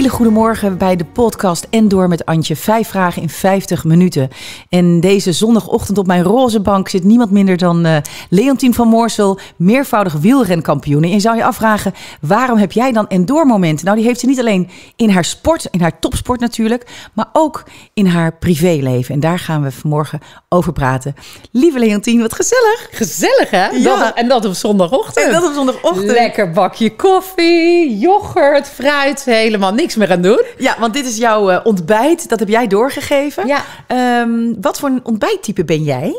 hele goede morgen bij de podcast En Door met Antje. Vijf vragen in 50 minuten. En deze zondagochtend op mijn roze bank zit niemand minder dan eh, Leontien van Moorsel, meervoudig wielrenkampioen. En je zou je afvragen, waarom heb jij dan En Door momenten? Nou, die heeft ze niet alleen in haar sport, in haar topsport natuurlijk, maar ook in haar privéleven. En daar gaan we vanmorgen over praten. Lieve Leontien, wat gezellig. Gezellig, hè? Ja. Dat en dat op zondagochtend. En dat op zondagochtend. Lekker bakje koffie, yoghurt, fruit, helemaal niks niks doen. Ja, want dit is jouw eh, ontbijt. Dat heb jij doorgegeven. Ja. Ehm, wat voor een ontbijttype ben jij?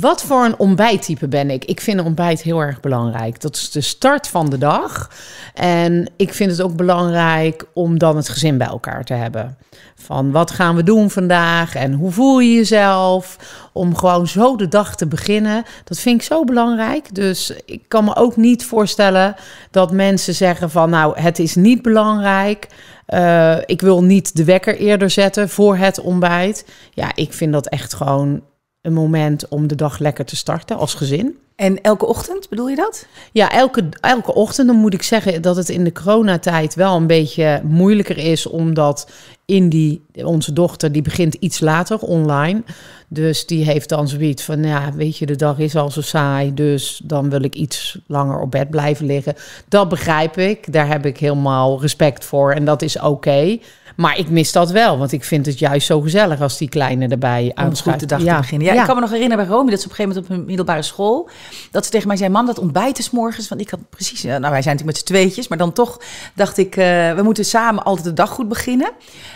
Wat voor een ontbijttype ben ik? Ik vind ontbijt heel erg belangrijk. Dat is de start van de dag. En ik vind het ook belangrijk om dan het gezin bij elkaar te hebben. Van wat gaan we doen vandaag en hoe voel je jezelf? Om gewoon zo de dag te beginnen. Dat vind ik zo belangrijk. Dus ik kan me ook niet voorstellen dat mensen zeggen van nou het is niet belangrijk. Eh, ik wil niet de wekker eerder zetten voor het ontbijt. Ja, ik vind dat echt gewoon een moment om de dag lekker te starten als gezin. En elke ochtend bedoel je dat? Ja, elke, elke ochtend. Dan moet ik zeggen dat het in de coronatijd wel een beetje moeilijker is. Omdat Indy, onze dochter, die begint iets later online. Dus die heeft dan zoiets van, nou ja, weet je, de dag is al zo saai. Dus dan wil ik iets langer op bed blijven liggen. Dat begrijp ik. Daar heb ik helemaal respect voor. En dat is oké. Maar ik mis dat wel, want ik vind het juist zo gezellig als die kleine erbij aanschuift. Om de dag ja. te beginnen. Ja, ik kan me nog herinneren bij Romy dat ze op een gegeven moment op hun middelbare school... dat ze tegen mij zei, mam, dat ontbijt is morgens. Want ik had precies... Nou, wij zijn natuurlijk met z'n tweetjes, maar dan toch dacht ik... Eh, we moeten samen altijd de dag goed beginnen.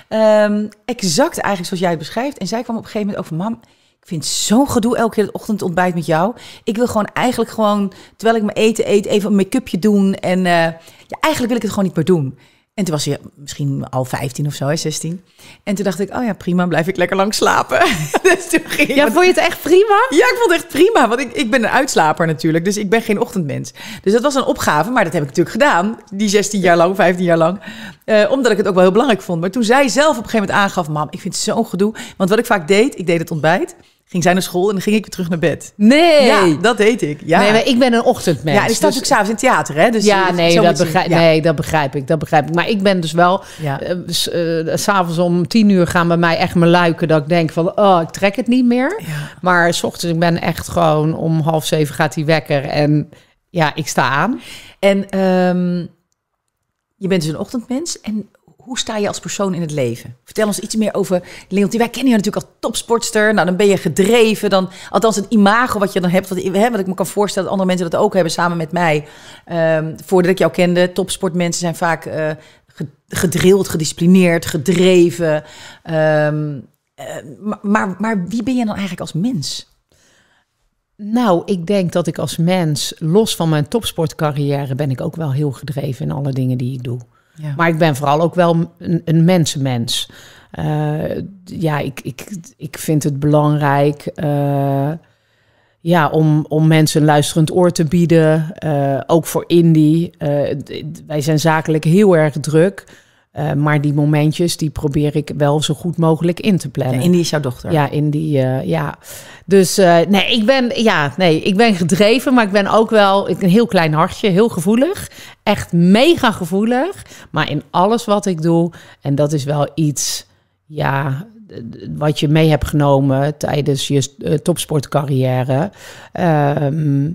Ehm, exact eigenlijk zoals jij het beschrijft. En zij kwam op een gegeven moment over, mam... Ik vind zo'n gedoe elke keer het ontbijt met jou. Ik wil gewoon eigenlijk gewoon, terwijl ik mijn eten eet, even een make-upje doen. En eh, ja, eigenlijk wil ik het gewoon niet meer doen. En toen was hij misschien al 15 of zo, 16. En toen dacht ik, oh ja, prima, blijf ik lekker lang slapen. dus ging ja, vond je het echt prima? Ja, ik vond het echt prima, want ik, ik ben een uitslaper natuurlijk. Dus ik ben geen ochtendmens. Dus dat was een opgave, maar dat heb ik natuurlijk gedaan. Die 16 jaar lang, 15 jaar lang. Eh, omdat ik het ook wel heel belangrijk vond. Maar toen zij zelf op een gegeven moment aangaf, mam, ik vind het zo'n gedoe. Want wat ik vaak deed, ik deed het ontbijt ging zij naar school en dan ging ik weer terug naar bed. Nee. dat deed ik. Ja. Nee, maar ik ben een ochtendmens. Ja, ik sta dus... s'avonds in het theater, hè? Dus ja, nee dat, begrijp, nee, dat begrijp ik. Dat begrijp ik. Maar ik ben dus wel... Ja. uh, s'avonds om tien uur gaan bij mij echt mijn luiken... dat ik denk van, oh, ik trek het niet meer. Maar s ochtends, ik ben echt gewoon... om half zeven gaat die wekker en ja, ik sta aan. En ehm, je bent dus een ochtendmens. En hoe sta je als persoon in het leven? Vertel ons iets meer over Leontien. Wij kennen je natuurlijk als topsportster. Nou, dan ben je gedreven. Dan, althans, het imago wat je dan hebt. Wat, hè, wat ik me kan voorstellen dat andere mensen dat ook hebben samen met mij. Ehm, voordat ik jou kende, topsportmensen zijn vaak uh, gedrild, gedisciplineerd, gedreven. Ehm, eh, maar, maar wie ben je dan eigenlijk als mens? Nou, ik denk dat ik als mens, los van mijn topsportcarrière, ben ik ook wel heel gedreven in alle dingen die ik doe. Maar ik ben vooral ook wel een, een mensenmens. Eh, ja, ik, ik, ik vind het belangrijk eh, ja, om, om mensen een luisterend oor te bieden. Eh, ook voor indie. wij zijn zakelijk heel erg druk. Eh, maar die momentjes, die probeer ik wel zo goed mogelijk in te plannen. Ja, die is jouw dochter. Ja, uh, ja. Dus eh, nee, ik ben, ja, nee, ik ben gedreven, maar ik ben ook wel een heel klein hartje, heel gevoelig. Echt mega gevoelig. Maar in alles wat ik doe, en dat is wel iets, ja, wat je mee hebt genomen tijdens je eh, topsportcarrière. Ehm,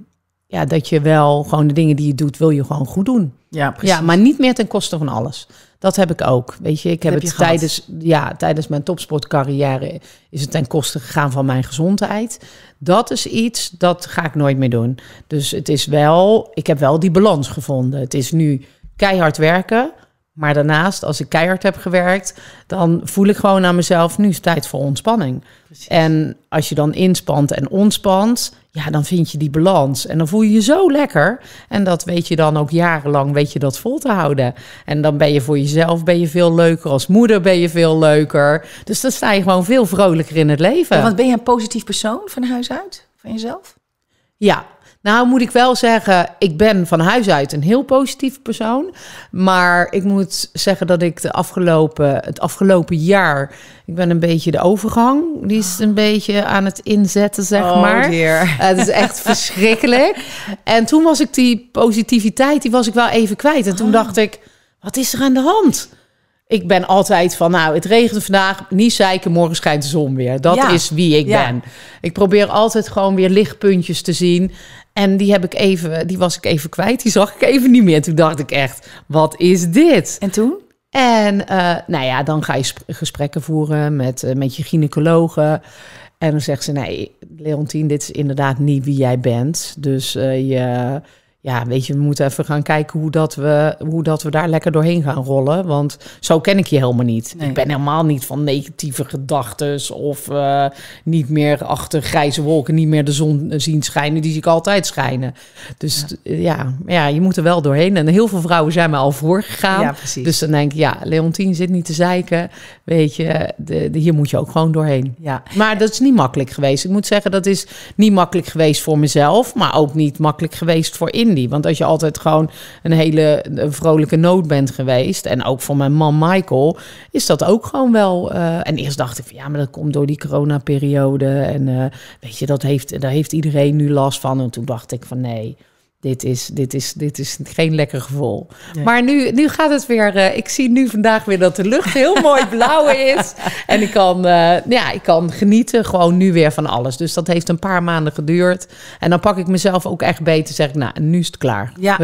ja, dat je wel gewoon de dingen die je doet, wil je gewoon goed doen. Ja, precies. Ja, maar niet meer ten koste van alles. Dat heb ik ook. Weet je, ik heb, het tijdens, ja, tijdens mijn topsportcarrière is het ten koste gegaan van mijn gezondheid. Dat is iets, dat ga ik nooit meer doen. Dus het is wel, ik heb wel die balans gevonden. Het is nu keihard werken. Maar daarnaast, als ik keihard heb gewerkt, dan voel ik gewoon aan mezelf, nu is het tijd voor ontspanning. En als je dan inspant en ontspant, ja, dan vind je die balans. En dan voel je je zo lekker. En dat weet je dan ook jarenlang, weet je dat vol te houden. En dan ben je voor jezelf ben je veel leuker. Als moeder ben je veel leuker. Dus dan sta je gewoon veel vrolijker in het leven. Ja, want ben je een positief persoon van huis uit? Van jezelf? Ja, nou, moet ik wel zeggen, ik ben van huis uit een heel positieve persoon. Maar ik moet zeggen dat ik de afgelopen, het afgelopen jaar. Ik ben een beetje de overgang. Die is een beetje aan het inzetten, zeg oh, maar. Eh, het is echt verschrikkelijk. En toen was ik die positiviteit, die was ik wel even kwijt. En toen oh. dacht ik, wat is er aan de hand? ik ben altijd van, nou, het regent vandaag, niet zeiken, morgen schijnt de zon weer. Dat is wie ik ben. Ik probeer altijd gewoon weer lichtpuntjes te zien. En die heb ik even, die was ik even kwijt. Die zag ik even niet meer. Toen dacht ik echt, wat is dit? En toen? En eh, nou ja, dan ga je gesprekken voeren met, eh, met je gynaecologen. En dan zegt ze, nee, Leontien, dit is inderdaad niet wie jij bent. Dus eh, je ja, weet je, we moeten even gaan kijken hoe dat we, hoe dat we daar lekker doorheen gaan rollen. Want zo ken ik je helemaal niet. Ik ben helemaal niet van negatieve gedachten of eh, niet meer achter grijze wolken, niet meer de zon eh, zien schijnen. Die zie ik altijd schijnen. Dus ja, eh, ja, je moet er wel doorheen. En heel veel vrouwen zijn me al voorgegaan dus dan denk ik, ja, Leontien zit niet te zeiken. Weet je, de, de, hier moet je ook gewoon doorheen. Ja. Maar dat is niet makkelijk geweest. Ik moet zeggen, dat is niet makkelijk geweest voor mezelf, maar ook niet makkelijk geweest voor in want als je altijd gewoon een hele vrolijke nood bent geweest. En ook voor mijn man Michael. Is dat ook gewoon wel. Eh, en eerst dacht ik van ja, maar dat komt door die coronaperiode. En eh, weet je, dat heeft, daar heeft iedereen nu last van. En toen dacht ik van nee dit is, dit is, dit is geen lekker gevoel. Maar nu, nu gaat het weer. Eh, ik zie nu vandaag weer dat de lucht heel mooi blauw is. En ik kan, eh, ja, ik kan genieten gewoon nu weer van alles. Dus dat heeft een paar maanden geduurd. En dan pak ik mezelf ook echt beter. Zeg ik, nou, nu is het klaar. Ja.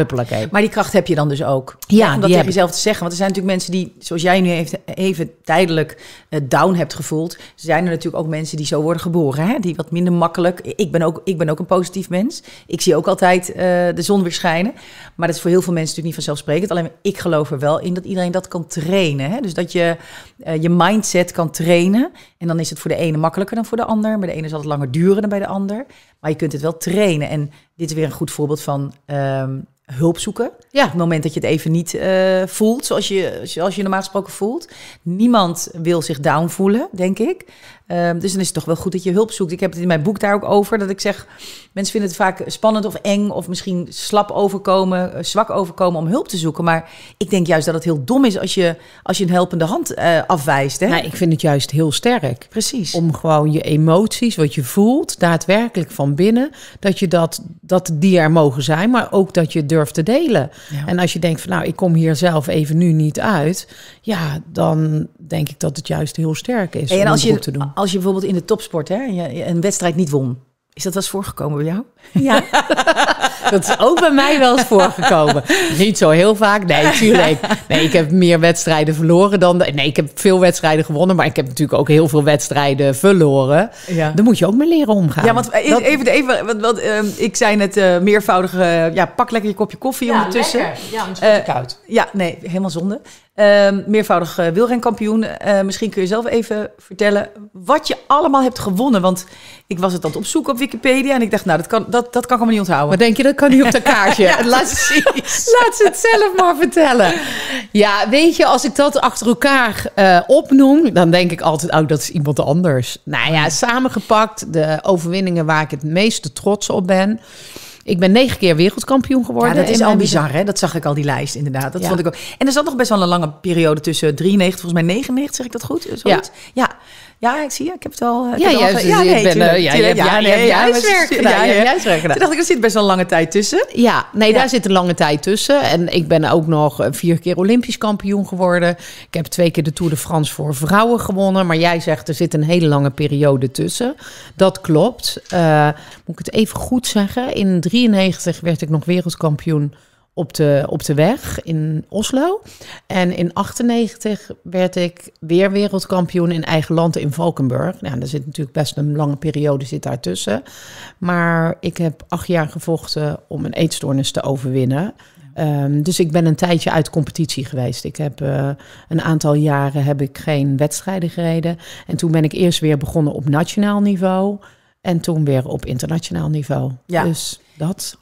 Maar die kracht heb je dan dus ook. Ja, ja om dat tegen jezelf te zeggen. Want er zijn natuurlijk mensen die, zoals jij nu heeft, even tijdelijk eh, down hebt gevoeld. Zijn er natuurlijk ook mensen die zo worden geboren. Hè? Die wat minder makkelijk. Ik ben ook, ik ben ook een positief mens. Ik zie ook altijd eh, de zon weer schijnen. Maar dat is voor heel veel mensen natuurlijk niet vanzelfsprekend. Alleen ik geloof er wel in dat iedereen dat kan trainen. Hè? Dus dat je eh, je mindset kan trainen. En dan is het voor de ene makkelijker dan voor de ander. maar de ene zal het langer duren dan bij de ander. Maar je kunt het wel trainen. En dit is weer een goed voorbeeld van ehm, hulp zoeken. Ja. Op het moment dat je het even niet eh, voelt zoals je, zoals je normaal gesproken voelt. Niemand wil zich down voelen, denk ik. Ehm, dus dan is het toch wel goed dat je hulp zoekt. Ik heb het in mijn boek daar ook over. Dat ik zeg, mensen vinden het vaak spannend of eng of misschien slap overkomen, eh, zwak overkomen om hulp te zoeken. Maar ik denk juist dat het heel dom is als je, als je een helpende hand eh, afwijst. Hè? Nou, ik vind het juist heel sterk. Precies. Om gewoon je emoties, wat je voelt, daadwerkelijk van binnen, dat, je dat, dat die er mogen zijn. Maar ook dat je durf te delen. En als je denkt van nou, ik kom hier zelf even nu niet uit. Ja, dan denk ik dat het juist heel sterk is en om als je, te doen. Als je bijvoorbeeld in de topsport hè, een wedstrijd niet won. Is dat wel eens voorgekomen bij jou? Ja. Dat is ook bij mij wel eens voorgekomen. Niet zo heel vaak. Nee, natuurlijk. Nee, ik heb meer wedstrijden verloren dan. De... Nee, ik heb veel wedstrijden gewonnen, maar ik heb natuurlijk ook heel veel wedstrijden verloren. Ja. Daar moet je ook mee leren omgaan. Ja, want eh, even, even, wat, ehm, ik zei net uh, meervoudige. ja, pak lekker je kopje koffie ja, ondertussen. Lekker. Ja, anders eh, wordt koud. Ja, nee, helemaal zonde. Ehm, meervoudig wielrenkampioen. misschien kun je zelf even vertellen wat je allemaal hebt gewonnen. Want ik was het aan het opzoeken op Wikipedia en ik dacht, nou, dat kan, dat, dat kan ik allemaal niet onthouden. Wat denk je dat kan niet op de kaartje. ja, laat, laat, ze het zelf maar vertellen. Ja, weet je, als ik dat achter elkaar eh, opnoem, dan denk ik altijd, oh, dat is iemand anders. Nou ja, samengepakt, de overwinningen waar ik het meeste trots op ben. Ik ben negen keer wereldkampioen geworden. Ja, dat is al bizar, hè? Dat zag ik al, die lijst, inderdaad. Dat vond ik ook. En er zat nog best wel een lange periode tussen 93, volgens mij 99, zeg ik dat goed? Zoiets? Ja. ja ja, ik zie je, ik heb het al... Eh, ja, juist, ja, nee, je hebt ja, nee, ja, dacht ik, er zit best wel een lange tijd tussen. Ja, nee, daar zit een lange tijd tussen. En ik ben ook nog eh, vier keer Olympisch kampioen geworden. Ik heb twee keer de Tour de France voor vrouwen gewonnen. Maar jij zegt, er zit een hele lange periode tussen. Dat klopt. Uh, moet ik het even goed zeggen? In 1993 werd ik nog wereldkampioen op de, op de weg in Oslo. En in 98 werd ik weer wereldkampioen in eigen land in Valkenburg. Nou, daar zit natuurlijk best een lange periode zit daartussen. Maar ik heb acht jaar gevochten om een eetstoornis te overwinnen. Ehm, dus ik ben een tijdje uit competitie geweest. Ik heb eh, een aantal jaren heb ik geen wedstrijden gereden. En toen ben ik eerst weer begonnen op nationaal niveau. En toen weer op internationaal niveau. Ja. Dus dat.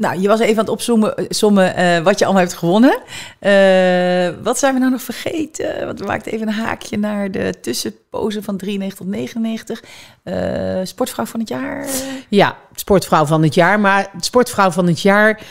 Nou, je was even aan het opzommen eh, sommen, eh, wat je allemaal hebt gewonnen. Eh, wat zijn we nou nog vergeten? Want we maakten even een haakje naar de tussenpozen van 93 tot 99. sportvrouw van het jaar? Ja, sportvrouw van het jaar. Maar sportvrouw van het jaar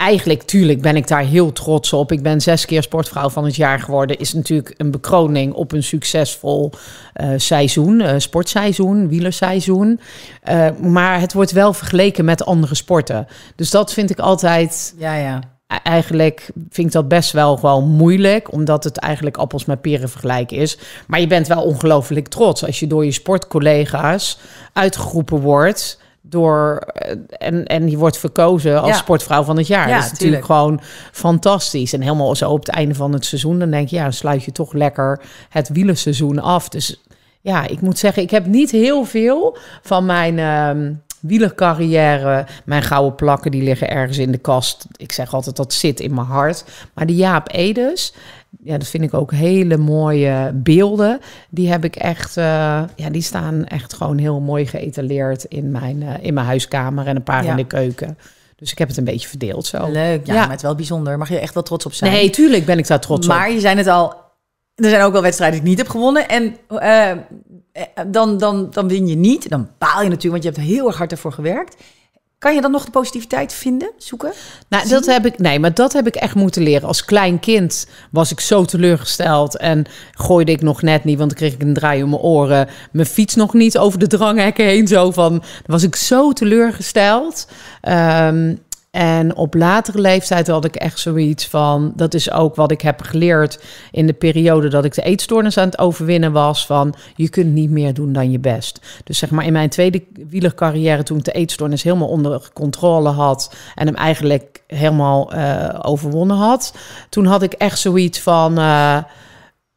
eigenlijk, tuurlijk ben ik daar heel trots op. Ik ben zes keer sportvrouw van het jaar geworden. Is natuurlijk een bekroning op een succesvol eh, seizoen, eh, sportseizoen, wielerseizoen. Eh, maar het wordt wel vergeleken met andere sporten. Dus dat vind ik altijd. Ja, ja. E-, eigenlijk vind ik dat best wel gewoon moeilijk, omdat het eigenlijk appels met peren vergelijk is. Maar je bent wel ongelooflijk trots als je door je sportcollega's uitgeroepen wordt door eh, en, en die wordt verkozen als sportvrouw van het jaar. Ja, dat is natuurlijk gewoon fantastisch. En helemaal zo op het einde van het seizoen, dan denk je, ja, sluit je toch lekker het wielerseizoen af. Dus ja, ik moet zeggen, ik heb niet heel veel van mijn. Uh, wielercarrière. Mijn gouden plakken die liggen ergens in de kast. Ik zeg altijd dat zit in mijn hart. Maar de Jaap Edes, ja, dat vind ik ook hele mooie beelden. Die heb ik echt, eh, ja, die staan echt gewoon heel mooi geëtaleerd in mijn, eh, in mijn huiskamer en een paar in de keuken. Dus ik heb het een beetje verdeeld zo. Leuk, ja, ja, maar het wel bijzonder. Mag je echt wel trots op zijn? Nee, tuurlijk ben ik daar trots op. Maar je zijn het al, er zijn ook wel wedstrijden die ik niet heb gewonnen. En eh, dan, dan, dan win je niet. Dan baal je natuurlijk, want je hebt heel erg hard ervoor gewerkt. Kan je dan nog de positiviteit vinden, zoeken? Nou, dat heb ik, nee, maar dat heb ik echt moeten leren. Als klein kind was ik zo teleurgesteld en gooide ik nog net niet, want dan kreeg ik een draai om mijn oren. Mijn fiets nog niet over de dranghekken heen, zo van. was ik zo teleurgesteld. Ehm, en op latere leeftijd had ik echt zoiets van, dat is ook wat ik heb geleerd in de periode dat ik de eetstoornis aan het overwinnen was, van je kunt niet meer doen dan je best. Dus zeg maar in mijn tweede wielercarrière, toen ik de eetstoornis helemaal onder controle had en hem eigenlijk helemaal eh, overwonnen had, toen had ik echt zoiets van, eh,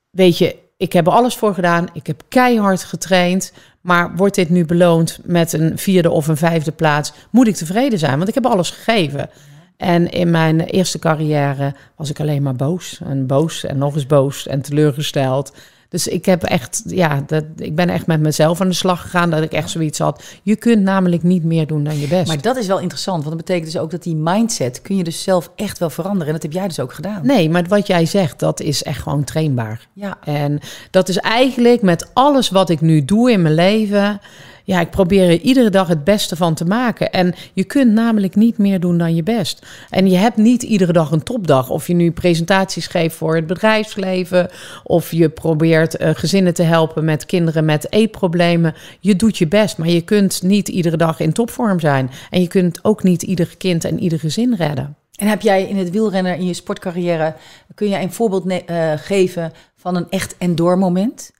weet je, ik heb er alles voor gedaan, ik heb keihard getraind, maar wordt dit nu beloond met een vierde of een vijfde plaats, moet ik tevreden zijn, want ik heb alles gegeven. En in mijn eerste carrière was ik alleen maar boos en boos en nog eens boos en teleurgesteld. Dus ik heb echt, ja, dat, ik ben echt met mezelf aan de slag gegaan. Dat ik echt zoiets had. Je kunt namelijk niet meer doen dan je best. Maar dat is wel interessant. Want dat betekent dus ook dat die mindset kun je dus zelf echt wel veranderen. En dat heb jij dus ook gedaan. Nee, maar wat jij zegt, dat is echt gewoon trainbaar. Ja. En dat is eigenlijk met alles wat ik nu doe in mijn leven ja, ik probeer er iedere dag het beste van te maken. En je kunt namelijk niet meer doen dan je best. En je hebt niet iedere dag een topdag. Of je nu presentaties geeft voor het bedrijfsleven. Of je probeert eh, gezinnen te helpen met kinderen met eetproblemen. Je doet je best, maar je kunt niet iedere dag in topvorm zijn. En je kunt ook niet ieder kind en ieder gezin redden. En heb jij in het wielrennen, in je sportcarrière, kun jij een voorbeeld eh, geven van een echt endormoment? moment?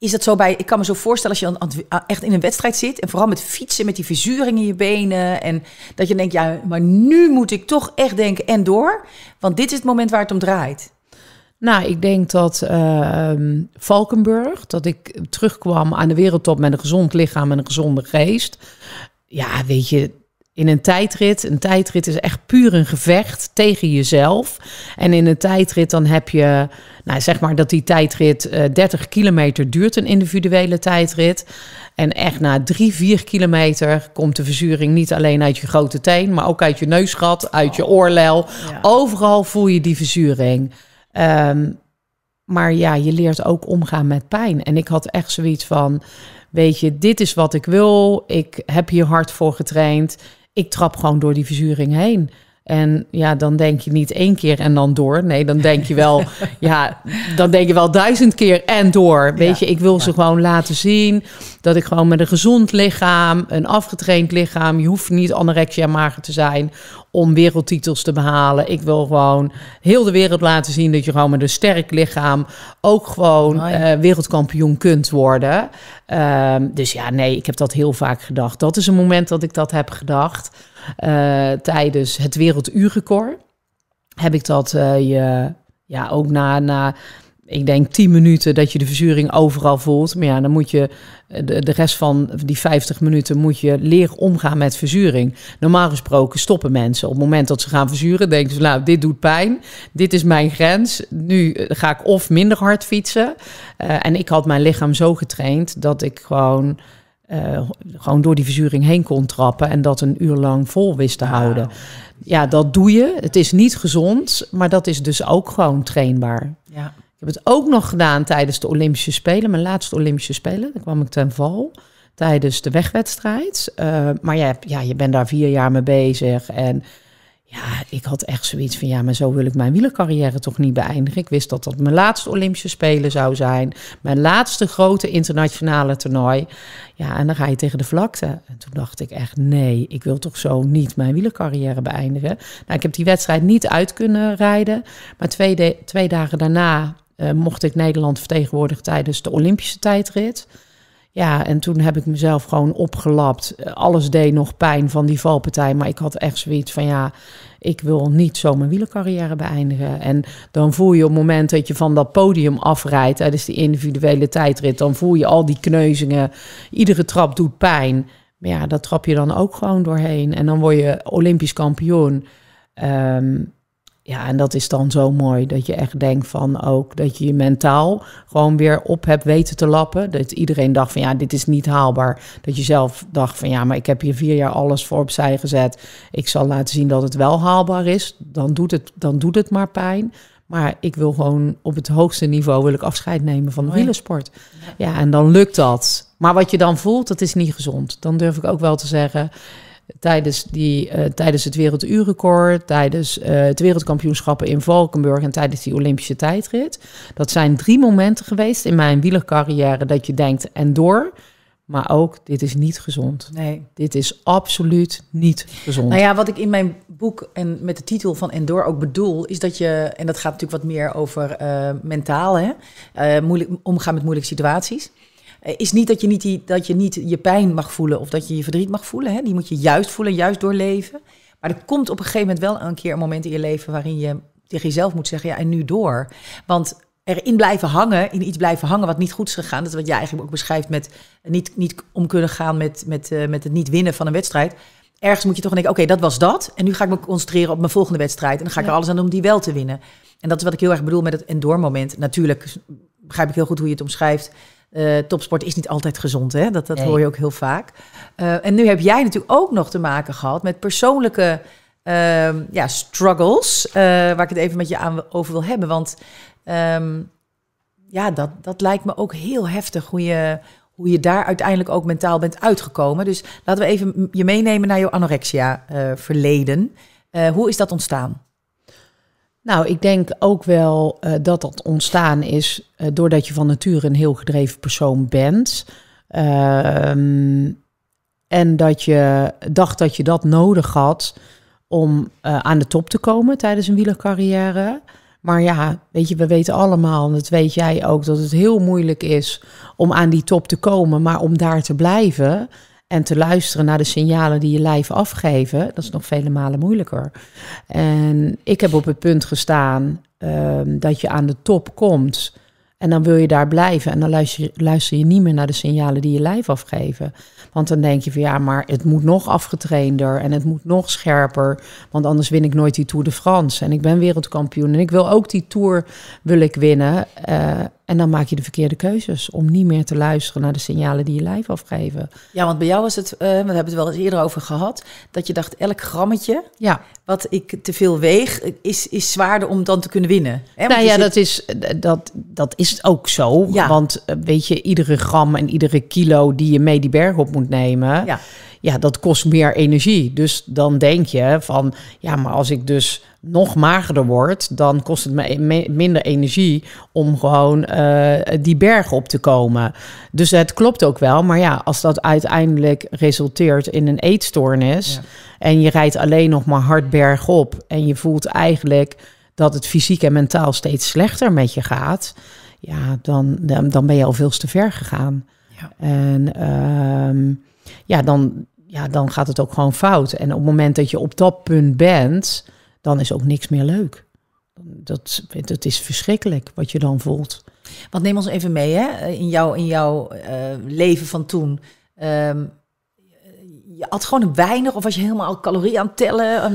Is dat zo bij, ik kan me zo voorstellen als je dan echt in een wedstrijd zit en vooral met fietsen, met die verzuring in je benen en dat je denkt, ja, maar nu moet ik toch echt denken en door, want dit is het moment waar het om draait. Nou, ik denk dat uh, Valkenburg, dat ik terugkwam aan de wereldtop met een gezond lichaam en een gezonde geest. Ja, weet je, in een tijdrit. Een tijdrit is echt puur een gevecht tegen jezelf. En in een tijdrit dan heb je, nou zeg maar dat die tijdrit 30 eh, kilometer duurt, een individuele tijdrit. En echt na 3, 4 kilometer komt de verzuring niet alleen uit je grote teen, maar ook uit je neusgat, uit je oorlel. Overal voel je die verzuring. Ehm, maar ja, je leert ook omgaan met pijn. En ik had echt zoiets van, weet je, dit is wat ik wil. Ik heb hier hard voor getraind ik trap gewoon door die verzuring heen. En ja, dan denk je niet één keer en dan door. Nee, dan denk je wel, ja, dan denk je wel duizend keer en door. Weet je, ik wil ze gewoon laten zien dat ik gewoon met een gezond lichaam, een afgetraind lichaam. Je hoeft niet anorexia mager te zijn om wereldtitels te behalen. Ik wil gewoon heel de wereld laten zien dat je gewoon met een sterk lichaam ook gewoon eh, wereldkampioen kunt worden. Ehm, dus ja, nee, ik heb dat heel vaak gedacht. Dat is een moment dat ik dat heb gedacht. Eh, tijdens het werelduurrecord heb ik dat eh, je, ja, ook na, na ik denk 10 minuten dat je de verzuring overal voelt. Maar ja, dan moet je eh, de, de rest van die 50 minuten moet je leren omgaan met verzuring. Normaal gesproken stoppen mensen. Op het moment dat ze gaan verzuren, denken ze, nou, dit doet pijn. Dit is mijn grens. Nu ga ik of minder hard fietsen. en ik had mijn lichaam zo getraind dat ik gewoon eh, gewoon door die verzuring heen kon trappen en dat een uur lang vol wist te houden. Ja, dat doe je. Het is niet gezond, maar dat is dus ook gewoon trainbaar. Ja. Ik heb het ook nog gedaan tijdens de Olympische Spelen, mijn laatste Olympische Spelen. Daar kwam ik ten val tijdens de wegwedstrijd. Eh, maar ja, ja, je bent daar vier jaar mee bezig en ja, ik had echt zoiets van ja, maar zo wil ik mijn wielercarrière toch niet beëindigen. Ik wist dat dat mijn laatste Olympische Spelen zou zijn. Mijn laatste grote internationale toernooi. Ja, en dan ga je tegen de vlakte. En toen dacht ik echt nee, ik wil toch zo niet mijn wielercarrière beëindigen. Nou, ik heb die wedstrijd niet uit kunnen rijden. Maar twee, dagen daarna eh, mocht ik Nederland vertegenwoordigen tijdens de Olympische tijdrit. Ja, en toen heb ik mezelf gewoon opgelapt. Alles deed nog pijn van die valpartij. Maar ik had echt zoiets van ja, ik wil niet zo mijn wielercarrière beëindigen. En dan voel je op het moment dat je van dat podium afrijdt tijdens die individuele tijdrit, dan voel je al die kneuzingen. Iedere trap doet pijn. Maar ja, dat trap je dan ook gewoon doorheen. En dan word je Olympisch kampioen. Ehm, ja, en dat is dan zo mooi dat je echt denkt van ook dat je je mentaal gewoon weer op hebt weten te lappen. Dat iedereen dacht van ja, dit is niet haalbaar. Dat je zelf dacht van ja, maar ik heb hier vier jaar alles voor opzij gezet. Ik zal laten zien dat het wel haalbaar is. Dan doet het, dan doet het maar pijn. Maar ik wil gewoon op het hoogste niveau wil ik afscheid nemen van de oh wielersport. Ja, en dan lukt dat. Maar wat je dan voelt, dat is niet gezond. Dan durf ik ook wel te zeggen tijdens, die, eh, tijdens het werelduurrecord, tijdens eh, het wereldkampioenschappen in Valkenburg en tijdens die Olympische tijdrit. Dat zijn drie momenten geweest in mijn wielercarrière dat je denkt en door. Maar ook, dit is niet gezond. Nee. Dit is absoluut niet gezond. Nou ja, wat ik in mijn boek en met de titel van door ook bedoel, is dat je, en dat gaat natuurlijk wat meer over uh, mentaal, hè? moeilijk, omgaan met moeilijke situaties. Eh, is niet dat je niet, die, dat je niet je pijn mag voelen of dat je je verdriet mag voelen. Hè? Die moet je juist voelen, juist doorleven. Maar er komt op een gegeven moment wel een keer een moment in je leven waarin je tegen jezelf moet zeggen, ja, en nu door. Want erin blijven hangen, in iets blijven hangen wat niet goed is gegaan. Dat is wat jij eigenlijk ook beschrijft met niet, niet om kunnen gaan met, met, eh, met het niet winnen van een wedstrijd. Ergens moet je toch denken, oké, dat was dat. En nu ga ik me concentreren op mijn volgende wedstrijd. En dan ga ik er alles aan doen om die wel te winnen. En dat is wat ik heel erg bedoel met het endormoment. moment. Natuurlijk begrijp ik heel goed hoe je het omschrijft. Eh, topsport is niet altijd gezond, hè? dat, dat hoor je ook heel vaak. Eh, en nu heb jij natuurlijk ook nog te maken gehad met persoonlijke ehm, ja, struggles, eh, waar ik het even met je aan, over wil hebben. Want ehm, ja, dat, dat lijkt me ook heel heftig hoe je, hoe je daar uiteindelijk ook mentaal bent uitgekomen. Dus laten we even je meenemen naar jouw anorexia-verleden. hoe is dat ontstaan? Nou, ik denk ook wel eh, dat dat ontstaan is eh, doordat je van nature een heel gedreven persoon bent. Ehm, en dat je dacht dat je dat nodig had om eh, aan de top te komen tijdens een wielercarrière. Maar ja, weet je, we weten allemaal, en dat weet jij ook, dat het heel moeilijk is om aan die top te komen, maar om daar te blijven. En te luisteren naar de signalen die je lijf afgeven, dat is nog vele malen moeilijker. En ik heb op het punt gestaan ehm, dat je aan de top komt. En dan wil je daar blijven. En dan luister je, luister je niet meer naar de signalen die je lijf afgeven. Want dan denk je van ja, maar het moet nog afgetrainder en het moet nog scherper. Want anders win ik nooit die Tour de France. En ik ben wereldkampioen en ik wil ook die Tour wil ik winnen. Uh, en dan maak je de verkeerde keuzes om niet meer te luisteren naar de signalen die je lijf afgeven. Ja, want bij jou was het, eh, we hebben het wel eens eerder over gehad, dat je dacht elk grammetje ja. wat ik te veel weeg is, is zwaarder om dan te kunnen winnen. Hè? Nou ja, dus dat, is, eh, dat, dat is ook zo. Want eh, weet je, iedere gram en iedere kilo die je mee die berg op moet nemen. Ja ja, dat kost meer energie. Dus dan denk je van, ja, maar als ik dus nog magerder word, dan kost het me e-, minder energie om gewoon eh, die berg op te komen. Dus het klopt ook wel, maar ja, als dat uiteindelijk resulteert in een eetstoornis en je rijdt alleen nog maar hard berg op en je voelt eigenlijk dat het fysiek en mentaal steeds slechter met je gaat, ja, dan, dan ben je al veel te ver gegaan. Ja. En ehm ja, dan, ja, dan gaat het ook gewoon fout. En op het moment dat je op dat punt bent, dan is ook niks meer leuk. Dat, dat is verschrikkelijk wat je dan voelt. Want neem ons even mee hè? in jouw, in jouw eh, leven van toen. Ehm, je had gewoon weinig of was je helemaal calorieën aan het tellen?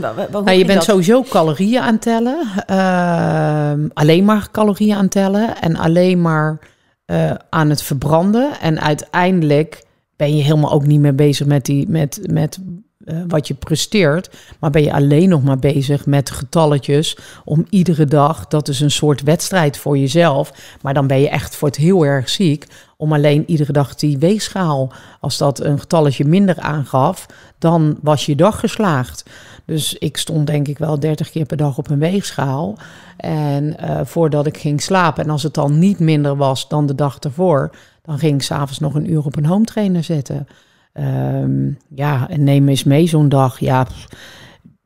je bent sowieso calorieën aan het tellen. Ehm, alleen maar calorieën aan het tellen en alleen maar eh, aan het verbranden. En uiteindelijk ben je helemaal ook niet meer bezig met, die, met, met eh, wat je presteert. Maar ben je alleen nog maar bezig met getalletjes om iedere dag. Dat is een soort wedstrijd voor jezelf. Maar dan ben je echt voor het heel erg ziek. Om alleen iedere dag die weegschaal, als dat een getalletje minder aangaf, dan was je dag geslaagd. Dus ik stond denk ik wel 30 keer per dag op een weegschaal. En eh, voordat ik ging slapen. En als het dan niet minder was dan de dag ervoor dan ging ik s'avonds nog een uur op een home trainer zetten. Ehm, ja, en neem eens mee zo'n dag. Ja,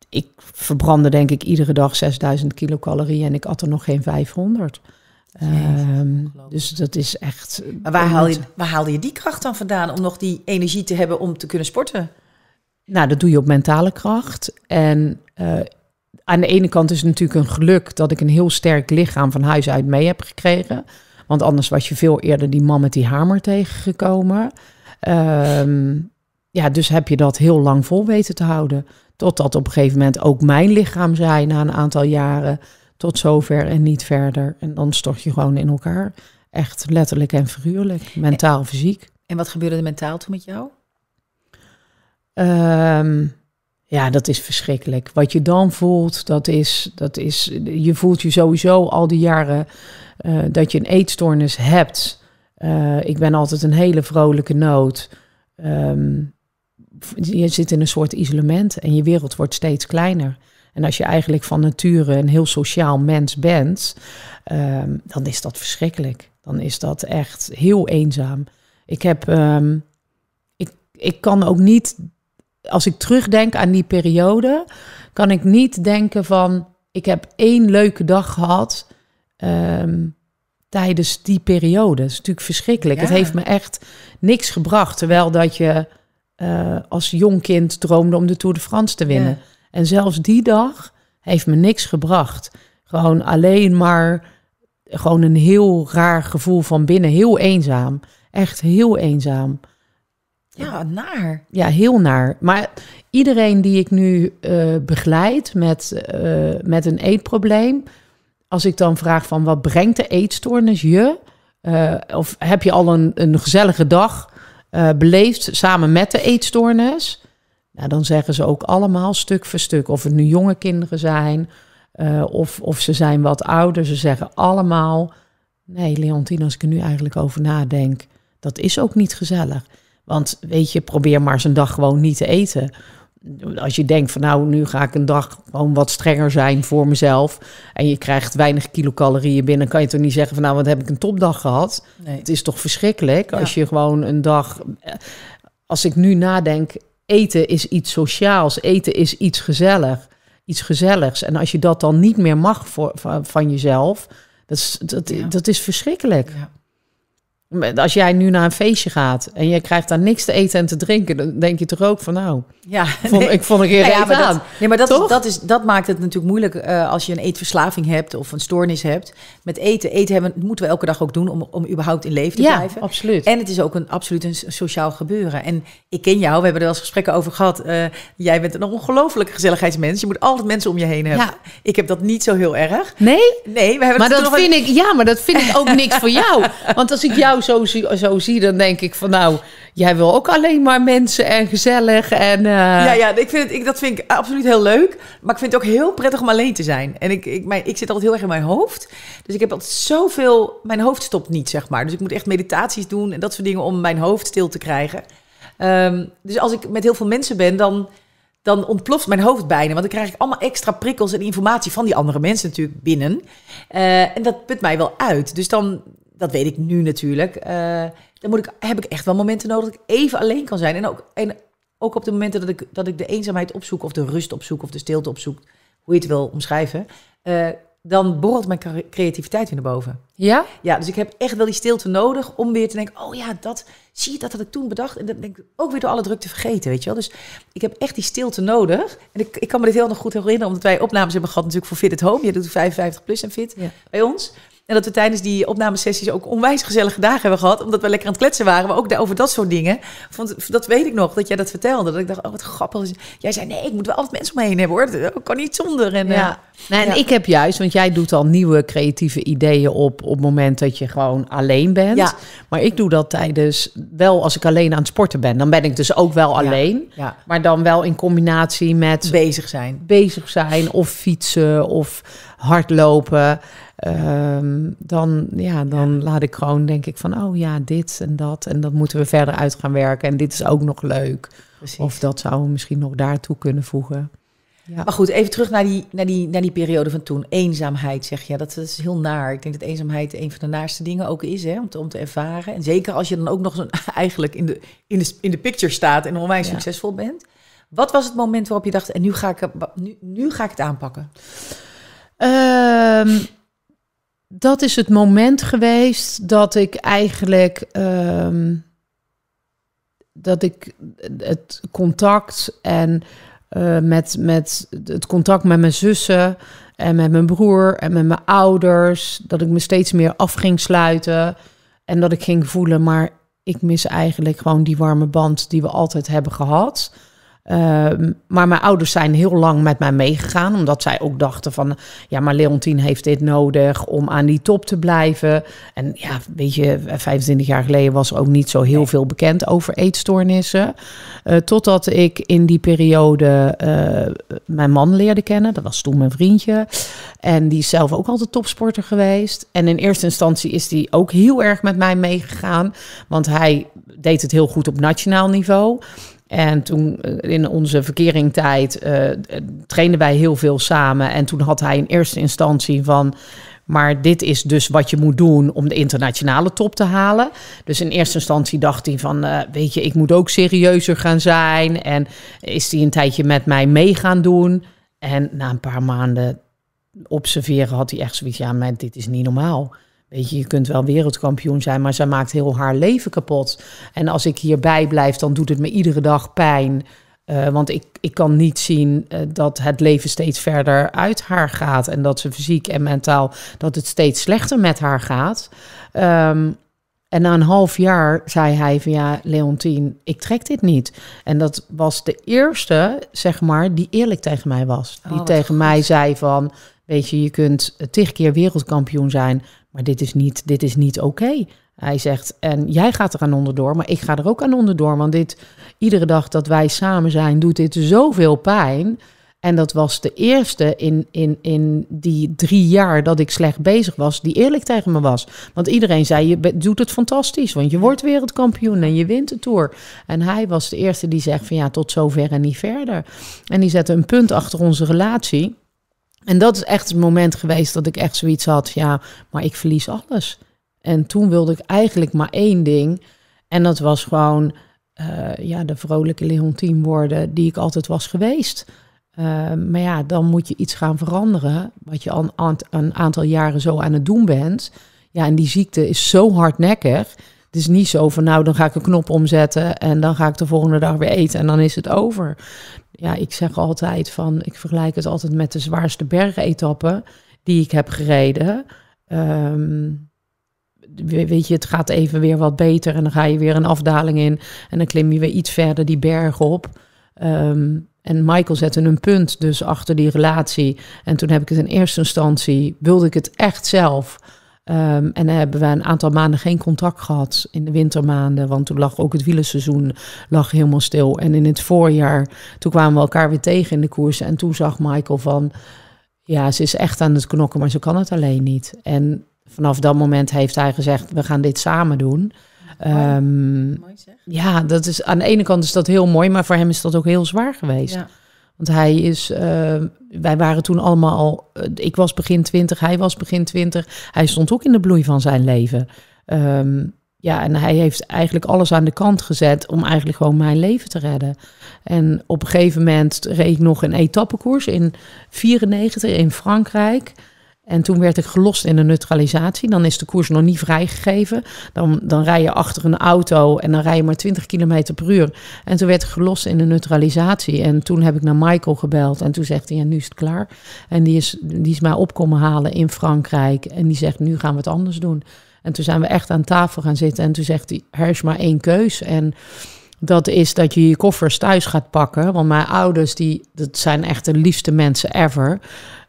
ik verbrandde denk ik iedere dag 6000 kilocalorieën en ik at er nog geen 500. Ehm, dus dat is echt. waar, haal je, waar haalde je die kracht dan vandaan om nog die energie te hebben om te kunnen sporten? Nou, dat doe je op mentale kracht. En eh, aan de ene kant is het natuurlijk een geluk dat ik een heel sterk lichaam van huis uit mee heb gekregen. Want anders was je veel eerder die man met die hamer tegengekomen. Ehm, ja, dus heb je dat heel lang vol weten te houden. Totdat op een gegeven moment ook mijn lichaam zei na een aantal jaren. Tot zover en niet verder. En dan stort je gewoon in elkaar. Echt letterlijk en figuurlijk. Mentaal, fysiek. En wat gebeurde er mentaal toen met jou? Ehm, ja, dat is verschrikkelijk. Wat je dan voelt, dat is, dat is je voelt je sowieso al die jaren eh, dat je een eetstoornis hebt. Eh, ik ben altijd een hele vrolijke noot. Ehm, je zit in een soort isolement en je wereld wordt steeds kleiner. En als je eigenlijk van nature een heel sociaal mens bent, ehm, dan is dat verschrikkelijk. Dan is dat echt heel eenzaam. Ik heb, ehm, ik, ik kan ook niet als ik terugdenk aan die periode, kan ik niet denken van ik heb één leuke dag gehad ehm, tijdens die periode. Dat is natuurlijk verschrikkelijk. Het heeft me echt niks gebracht. Terwijl dat je eh, als jong kind droomde om de Tour de France te winnen. En zelfs die dag heeft me niks gebracht. Gewoon alleen maar gewoon een heel raar gevoel van binnen. Heel eenzaam. Echt heel eenzaam. Ja, naar. Ja, heel naar. Maar iedereen die ik nu uh, begeleid met, eh, met een eetprobleem, als ik dan vraag van wat brengt de eetstoornis je? Eh, of heb je al een, een gezellige dag beleefd samen met de eetstoornis? Nou, dan zeggen ze ook allemaal stuk voor stuk. Of het nu jonge kinderen zijn of, of ze zijn wat ouder. Ze zeggen allemaal, nee Leontine, als ik er nu eigenlijk over nadenk, dat is ook niet gezellig. Want weet je, probeer maar eens een dag gewoon niet te eten. Als je denkt van nou, nu ga ik een dag gewoon wat strenger zijn voor mezelf. En je krijgt weinig kilocalorieën binnen. Kan je toch niet zeggen van nou, wat heb ik een topdag gehad. Het is toch verschrikkelijk als je gewoon een dag... Eh, als ik nu nadenk, eten is iets sociaals. Eten is iets gezellig. Iets gezelligs. En als je dat dan niet meer mag voor, van, jezelf, dat is, dat, dat is verschrikkelijk. Ja. Als jij nu naar een feestje gaat en je krijgt daar niks te eten en te drinken, dan denk je toch ook van nou, ja, ik vond een keer ja, Dat, nee, maar dat, is, dat, is, dat maakt het natuurlijk moeilijk eh, als je een eetverslaving hebt of een stoornis hebt. Met eten, eten hebben, moeten we elke dag ook doen om, om überhaupt in leven te ja, blijven. absoluut. En het is ook een, absoluut een sociaal gebeuren. En ik ken jou, we hebben er wel eens gesprekken over gehad. Eh, jij bent een ongelooflijke gezelligheidsmens. Je moet altijd mensen om je heen hebben. Ja. Ik heb dat niet zo heel erg. Nee? Nee. We hebben maar, dat vind, ik, ja, maar dat vind ik ook niks voor jou. Want als ik jou zo, nou, zo zie, dan denk ik van nou, jij wil ook alleen maar mensen en gezellig. En, eh, Ja, ja ik vind het, ik, dat vind ik absoluut heel leuk. Maar ik vind het ook heel prettig om alleen te zijn. En ik, ik, mijn, ik zit altijd heel erg in mijn hoofd. Dus ik heb altijd zoveel, mijn hoofd stopt niet, zeg maar. Dus ik moet echt meditaties doen en dat soort dingen om mijn hoofd stil te krijgen. Ehm, dus als ik met heel veel mensen ben, dan dan ontploft mijn hoofd bijna. Want dan krijg ik allemaal extra prikkels en informatie van die andere mensen natuurlijk binnen. Eh, en dat put mij wel uit. Dus dan, dat weet ik nu natuurlijk. Eh, dan moet ik, heb ik echt wel momenten nodig dat ik even alleen kan zijn. En ook, en ook op de momenten dat ik, dat ik de eenzaamheid opzoek, of de rust opzoek, of de stilte opzoek, hoe je het wil omschrijven, eh, dan borrelt mijn creativiteit weer naar boven. Ja? Ja, dus ik heb echt wel die stilte nodig om weer te denken, oh ja, dat zie je, dat had ik toen bedacht. En dat denk ik ook weer door alle druk te vergeten, weet je wel. Dus ik heb echt die stilte nodig. En ik, ik kan me dit heel nog goed herinneren, omdat wij opnames hebben gehad natuurlijk voor Fit at Home. Je doet 55 plus en fit bij ons. En dat we tijdens die opnamesessies ook onwijs gezellige dagen hebben gehad. Omdat we lekker aan het kletsen waren, maar ook over dat soort dingen. Vond, dat weet ik nog, dat jij dat vertelde. Dat ik dacht, oh wat grappig. Jij zei, nee, ik moet wel altijd mensen om me heen hebben hoor. Ik kan niet zonder. En, ja. Eh, en ik heb juist, want jij doet al nieuwe creatieve ideeën op... op het moment dat je gewoon alleen bent. Ja. Maar ik doe dat tijdens, wel als ik alleen aan het sporten ben. Dan ben ik dus ook wel alleen. Ja. Maar dan wel in combinatie met... Bezig zijn. Bezig zijn of fietsen of hardlopen... Ehm, dan, ja, dan laat ik gewoon denk ik van, oh ja, dit en dat. En dat moeten we verder uit gaan werken. En dit is ook nog leuk. Precies. Of dat zou we misschien nog daartoe kunnen voegen. Ja. Maar goed, even terug naar die, naar, die, naar die periode van toen. Eenzaamheid, zeg je. Dat is heel naar. Ik denk dat eenzaamheid een van de naarste dingen ook is, hè, om, te, om te ervaren. En zeker als je dan ook nog zo eigenlijk in de, in, de, in de picture staat en onwijs succesvol bent. Wat was het moment waarop je dacht, en nu ga ik, nu, nu ga ik het aanpakken? Ehm dat is het moment geweest dat ik eigenlijk ehm, dat ik het contact en eh, met, met het contact met mijn zussen en met mijn broer en met mijn ouders, dat ik me steeds meer af ging sluiten en dat ik ging voelen, maar ik mis eigenlijk gewoon die warme band die we altijd hebben gehad. Ehm, maar mijn ouders zijn heel lang met mij meegegaan, omdat zij ook dachten van, ja, maar Leontien heeft dit nodig om aan die top te blijven. En ja, weet je, 25 jaar geleden was ook niet zo heel veel bekend over eetstoornissen. Eh, totdat ik in die periode eh, mijn man leerde kennen, dat was toen mijn vriendje. En die is zelf ook altijd topsporter geweest. En in eerste instantie is die ook heel erg met mij meegegaan, want hij deed het heel goed op nationaal niveau. En toen eh, in onze verkeringtijd uh, trainden wij heel veel samen. En toen had hij in eerste instantie van. Maar dit is dus wat je moet doen om de internationale top te halen. Dus in eerste instantie dacht hij van, eh, weet je, ik moet ook serieuzer gaan zijn. En is hij een tijdje met mij mee gaan doen. En na een paar maanden observeren had hij echt zoiets, ja, maar dit is niet normaal. Weet je, je kunt wel wereldkampioen zijn, maar zij maakt heel haar leven kapot. En als ik hierbij blijf, dan doet het me iedere dag pijn. Eh, want ik, ik kan niet zien eh, dat het leven steeds verder uit haar gaat. En dat ze fysiek en mentaal, dat het steeds slechter met haar gaat. Ehm, en na een half jaar zei hij van ja, Leontien, ik trek dit niet. En dat was de eerste, zeg maar, die eerlijk tegen mij was. Die oh, tegen mij zei van, weet je, je kunt eh, tig keer wereldkampioen zijn, maar dit is niet, dit is niet oké. Hij zegt, en jij gaat er aan onderdoor, maar ik ga er ook aan onderdoor. Want dit, iedere dag dat wij samen zijn, doet dit zoveel pijn. En dat was de eerste in, in, in die drie jaar dat ik slecht bezig was, die eerlijk tegen me was. Want iedereen zei, je doet het fantastisch, want je wordt wereldkampioen en je wint de Tour. En hij was de eerste die zegt van ja, tot zover en niet verder. En die zette een punt achter onze relatie. En dat is echt het moment geweest dat ik echt zoiets had, ja, maar ik verlies alles. En toen wilde ik eigenlijk maar één ding. En dat was gewoon eh, ja, de vrolijke Leontien worden die ik altijd was geweest. Ehm, maar ja, dan moet je iets gaan veranderen, wat je al een aantal jaren zo aan het doen bent. Ja, en die ziekte is zo hardnekkig. Het is niet zo van nou, dan ga ik een knop omzetten en dan ga ik de volgende dag weer eten en dan is het over. Ja, ik zeg altijd van, ik vergelijk het altijd met de zwaarste bergetappen die ik heb gereden. Ehm, weet je, het gaat even weer wat beter en dan ga je weer een afdaling in en dan klim je weer iets verder die berg op. Ehm, en Michael zette een punt dus achter die relatie. En toen heb ik het in eerste instantie, wilde ik het echt zelf. Um, en hebben we een aantal maanden geen contact gehad in de wintermaanden, want toen lag ook het wielenseizoen lag helemaal stil. En in het voorjaar, toen kwamen we elkaar weer tegen in de koersen en toen zag Michael van, ja, ze is echt aan het knokken, maar ze kan het alleen niet. En vanaf dat moment heeft hij gezegd, we gaan dit samen doen. Ehm, ja, dat is, aan de ene kant is dat heel mooi, maar voor hem is dat ook heel zwaar geweest. Ja. Want hij is, eh, wij waren toen allemaal al, eh, ik was begin twintig, hij was begin twintig. Hij stond ook in de bloei van zijn leven. Ehm, ja, en hij heeft eigenlijk alles aan de kant gezet om eigenlijk gewoon mijn leven te redden. En op een gegeven moment reed ik nog een etappekoers in 94 in Frankrijk. En toen werd ik gelost in de neutralisatie. Dan is de koers nog niet vrijgegeven. Dan, dan rij je achter een auto en dan rij je maar 20 km per uur. En toen werd ik gelost in de neutralisatie. En toen heb ik naar Michael gebeld. En toen zegt hij, ja, nu is het klaar. En die is, die is mij opkomen halen in Frankrijk. En die zegt, nu gaan we het anders doen. En toen zijn we echt aan tafel gaan zitten. En toen zegt hij, er is maar één keus. En... Dat is dat je je koffers thuis gaat pakken. Want mijn ouders, die, dat zijn echt de liefste mensen ever.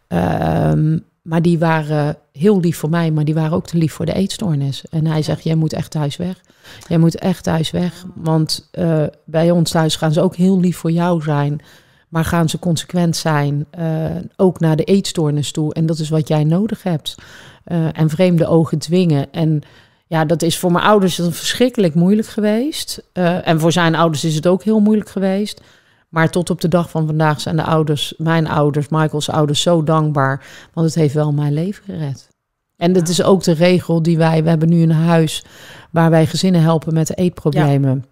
Um, maar die waren heel lief voor mij, maar die waren ook te lief voor de eetstoornis. En hij zegt, jij moet echt thuis weg. Jij moet echt thuis weg. Want eh, bij ons thuis gaan ze ook heel lief voor jou zijn. Maar gaan ze consequent zijn, eh, ook naar de eetstoornis toe. En dat is wat jij nodig hebt. Eh, en vreemde ogen dwingen. En ja, dat is voor mijn ouders verschrikkelijk moeilijk geweest. en voor zijn ouders is het ook heel moeilijk geweest. Maar tot op de dag van vandaag zijn de ouders, mijn ouders, Michaels ouders, zo dankbaar. Want het heeft wel mijn leven gered. En dat is ook de regel die wij, we hebben nu een huis waar wij gezinnen helpen met eetproblemen.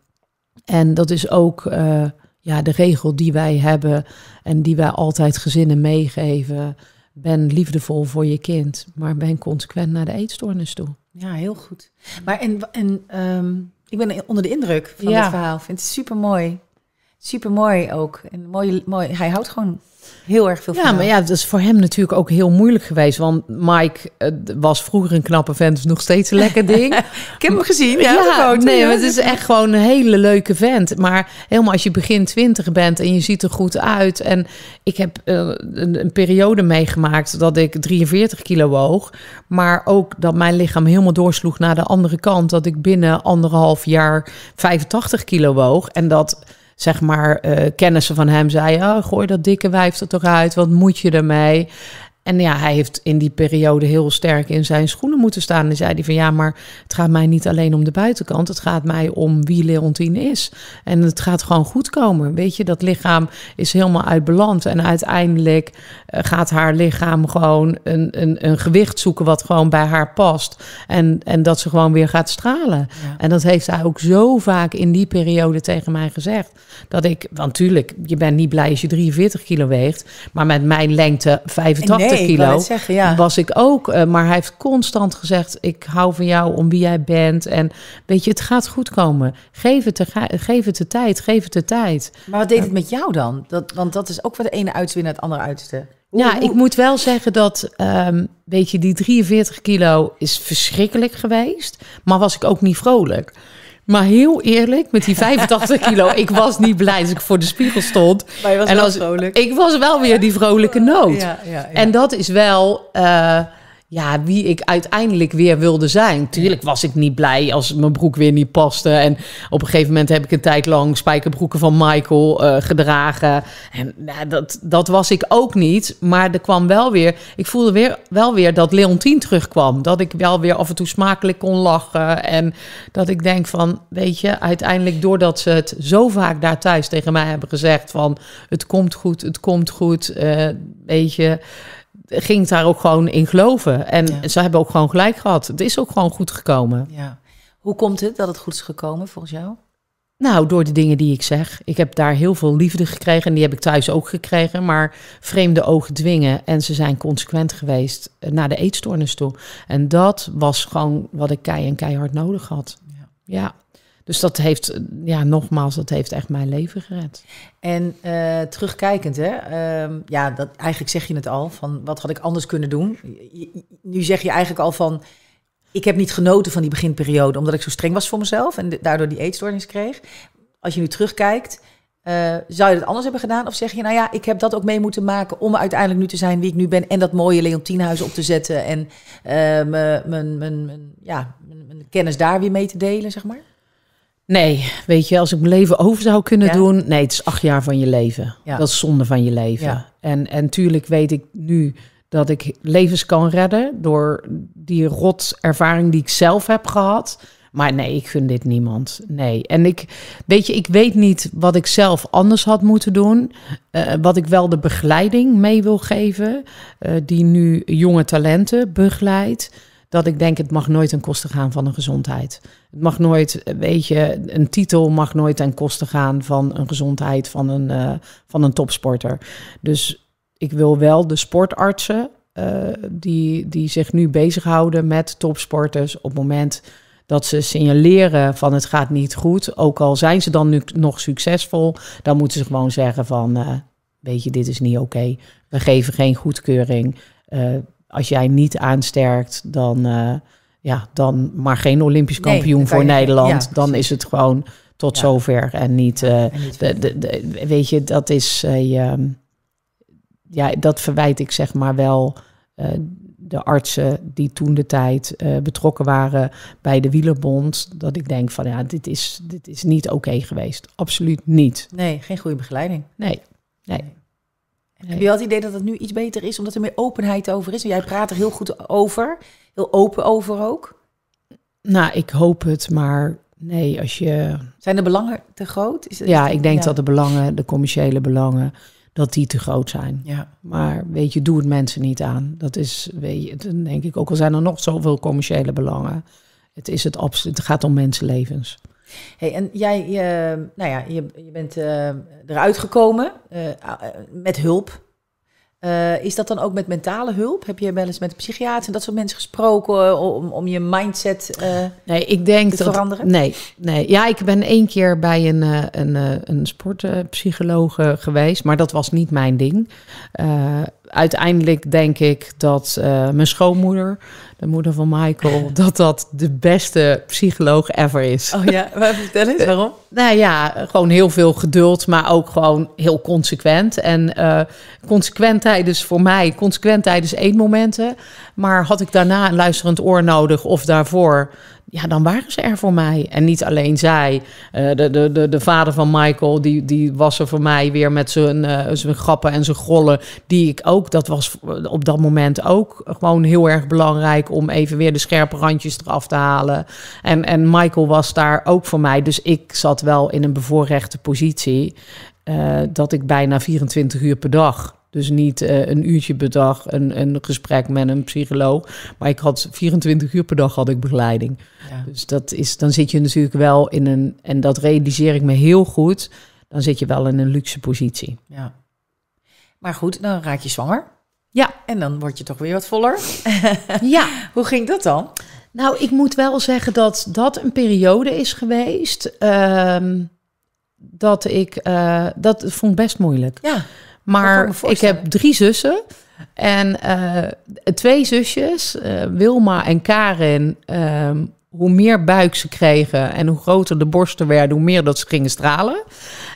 En dat is ook eh, ja, de regel die wij hebben en die wij altijd gezinnen meegeven. Ben liefdevol voor je kind, maar ben consequent naar de eetstoornis toe. Ja, heel goed. Maar en, en ehm, ik ben onder de indruk van ja. dit verhaal. Ik vind het super mooi super mooi ook. En mooi, mooi, hij houdt gewoon heel erg veel ja, van. Ja, maar ja, dat is voor hem natuurlijk ook heel moeilijk geweest. Want Mike eh, was vroeger een knappe vent, is nog steeds een lekker ding. Ik heb hem gezien. Ja, ja nee, maar het is echt gewoon een hele leuke vent. Maar helemaal als je begin twintig bent en je ziet er goed uit. En ik heb eh, een, een, periode meegemaakt dat ik 43 kilo woog. Maar ook dat mijn lichaam helemaal doorsloeg naar de andere kant. Dat ik binnen anderhalf jaar 85 kilo woog. En dat zeg maar, uh, kennissen van hem zeiden: oh, gooi dat dikke wijf er toch uit, wat moet je ermee? En ja, hij heeft in die periode heel sterk in zijn schoenen moeten staan. En zei hij van ja, maar het gaat mij niet alleen om de buitenkant. Het gaat mij om wie Leontine is. En het gaat gewoon goed komen. Weet je, dat lichaam is helemaal uit balans. En uiteindelijk eh, gaat haar lichaam gewoon een, een, een gewicht zoeken wat gewoon bij haar past. En, en dat ze gewoon weer gaat stralen. En dat heeft hij ook zo vaak in die periode tegen mij gezegd. Dat ik, want tuurlijk, je bent niet blij als je 43 kilo weegt. Maar met mijn lengte 85 kilo. Zeggen, ja. Was ik ook. Eh, maar hij heeft constant gezegd: Ik hou van jou om wie jij bent. En weet je, het gaat goed komen. Geef het de, geef het de tijd. Geef het de tijd. Maar wat deed het met jou dan? Dat, want dat is ook wat de ene uitste naar het andere uitste. ja, ik moet wel zeggen dat, ehm, weet je, die 43 kilo is verschrikkelijk geweest. Maar was ik ook niet vrolijk. Maar heel eerlijk, met die 85 kilo, ik was niet blij als ik voor de spiegel stond. Maar je was en als, vrolijk. Ik was wel weer die vrolijke noot. Ja, ja, En dat is wel, eh, ja, wie ik uiteindelijk weer wilde zijn. Tuurlijk was ik niet blij als mijn broek weer niet paste. En op een gegeven moment heb ik een tijd lang spijkerbroeken van Michael eh, gedragen. En dat, dat was ik ook niet. Maar er kwam wel weer, ik voelde weer, wel weer dat Leontien terugkwam. Dat ik wel weer af en toe smakelijk kon lachen. En dat ik denk van, weet je, uiteindelijk doordat ze het zo vaak daar thuis tegen mij hebben gezegd van... het komt goed, het komt goed, eh, weet je ging daar ook gewoon in geloven. En ze hebben ook gewoon gelijk gehad. Het is ook gewoon goed gekomen. Ja. Hoe komt het dat het goed is gekomen volgens jou? Nou, door de dingen die ik zeg. Ik heb daar heel veel liefde gekregen en die heb ik thuis ook gekregen. Maar vreemde ogen dwingen en ze zijn consequent geweest eh, naar de eetstoornis toe. En dat was gewoon wat ik kei en keihard nodig had. ja. ja. Dus dat heeft, ja, nogmaals, dat heeft echt mijn leven gered. En eh, terugkijkend, hè, ehm, ja, dat, eigenlijk zeg je het al, van wat had ik anders kunnen doen? nu zeg je eigenlijk al van, ik heb niet genoten van die beginperiode, omdat ik zo streng was voor mezelf en daardoor die eetstoornis kreeg. Als je nu terugkijkt, eh, zou je dat anders hebben gedaan? Of zeg je, nou ja, ik heb dat ook mee moeten maken om uiteindelijk nu te zijn wie ik nu ben en dat mooie Leontienhuis op te zetten en eh, mijn ja, kennis daar weer mee te delen, zeg maar? Nee, weet je, als ik mijn leven over zou kunnen doen. Nee, het is acht jaar van je leven. Ja. Dat is zonde van je leven. Ja. En, en tuurlijk weet ik nu dat ik levens kan redden door die rot ervaring die ik zelf heb gehad. Maar nee, ik gun dit niemand. Nee. En ik weet je, ik weet niet wat ik zelf anders had moeten doen. Eh, wat ik wel de begeleiding mee wil geven, eh, die nu jonge talenten begeleidt dat ik denk, het mag nooit ten koste gaan van een gezondheid. Het mag nooit, weet je, een titel mag nooit ten koste gaan van een gezondheid van een, eh, van een topsporter. Dus ik wil wel de sportartsen eh, die, die zich nu bezighouden met topsporters op het moment dat ze signaleren van het gaat niet goed. Ook al zijn ze dan nu nog succesvol, dan moeten ze gewoon zeggen van, eh, weet je, dit is niet oké. We geven geen goedkeuring als jij niet aansterkt, dan, eh, ja, dan maar geen Olympisch kampioen voor Nederland. dan is het gewoon tot zover. En niet, eh, de, de, weet je, dat is, eh, ehm, ja, dat verwijt ik zeg maar wel de artsen die toen de tijd betrokken waren bij de wielerbond. Dat ik denk van ja, dit is, dit is niet oké geweest. Absoluut niet. Nee, geen goede begeleiding. nee. nee. Heb je wel het idee dat het nu iets beter is, omdat er meer openheid over is? En jij praat er heel goed over, heel open over ook. Nou, ik hoop het, maar nee, als je... Zijn de belangen te groot? Is het... ja, ik denk dat de belangen, de commerciële belangen, dat die te groot zijn. Ja. Maar weet je, doe het mensen niet aan. Dat is, weet je, dan denk ik, ook al zijn er nog zoveel commerciële belangen. Het, is het, het gaat om mensenlevens. Hey, en jij, ehm, nou ja, je, je bent uh, eruit gekomen eh, eh, met hulp. Eh, is dat dan ook met mentale hulp? Heb je wel eens met psychiater en dat soort mensen gesproken om, om je mindset nee, ik denk te dat, veranderen? Nee, nee. Ja, ik ben één keer bij een, een, een sportpsycholoog geweest, maar dat was niet mijn ding uiteindelijk denk ik dat eh, mijn schoonmoeder, de moeder van Michael, dat dat de beste psycholoog ever is. Oh ja, maar vertel eens waarom. nou ja, gewoon heel veel geduld, maar ook gewoon heel consequent. En eh, consequent tijdens voor mij, consequent tijdens momenten, Maar had ik daarna een luisterend oor nodig of daarvoor? ja, dan waren ze er voor mij. En niet alleen zij. Eh, de, de, de, de, vader van Michael, die, die was er voor mij weer met zijn, eh, zijn grappen en zijn grollen. Die ik ook, dat was op dat moment ook gewoon heel erg belangrijk om even weer de scherpe randjes eraf te halen. En, en Michael was daar ook voor mij. Dus ik zat wel in een bevoorrechte positie. Eh, dat ik bijna 24 uur per dag dus niet eh, een uurtje per dag een, een gesprek met een psycholoog. Maar ik had 24 uur per dag had ik begeleiding. Dus dat is, dan zit je natuurlijk wel in een, en dat realiseer ik me heel goed, dan zit je wel in een luxe positie. Ja. Maar goed, dan raak je zwanger. Ja. En dan word je toch weer wat voller. ja. Hoe ging dat dan? Nou, ik moet wel zeggen dat dat een periode is geweest. Ehm, dat ik uh, dat vond best moeilijk. Ja. Maar ik heb drie zussen. En eh, twee zusjes, eh, Wilma en Karin, ehm, hoe meer buik ze kregen en hoe groter de borsten werden, hoe meer dat ze gingen stralen.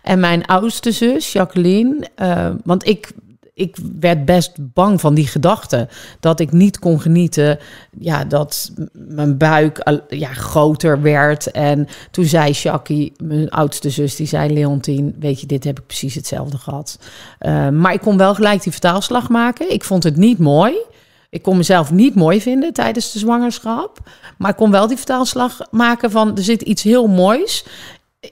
En mijn oudste zus, Jacqueline, eh, want ik ik werd best bang van die gedachte. Dat ik niet kon genieten. Ja, dat mijn buik ja, groter werd. En toen zei Shaki, mijn oudste zus, die zei Leontien... weet je, dit heb ik precies hetzelfde gehad. Eh, maar ik kon wel gelijk die vertaalslag maken. Ik vond het niet mooi. Ik kon mezelf niet mooi vinden tijdens de zwangerschap. Maar ik kon wel die vertaalslag maken van er zit iets heel moois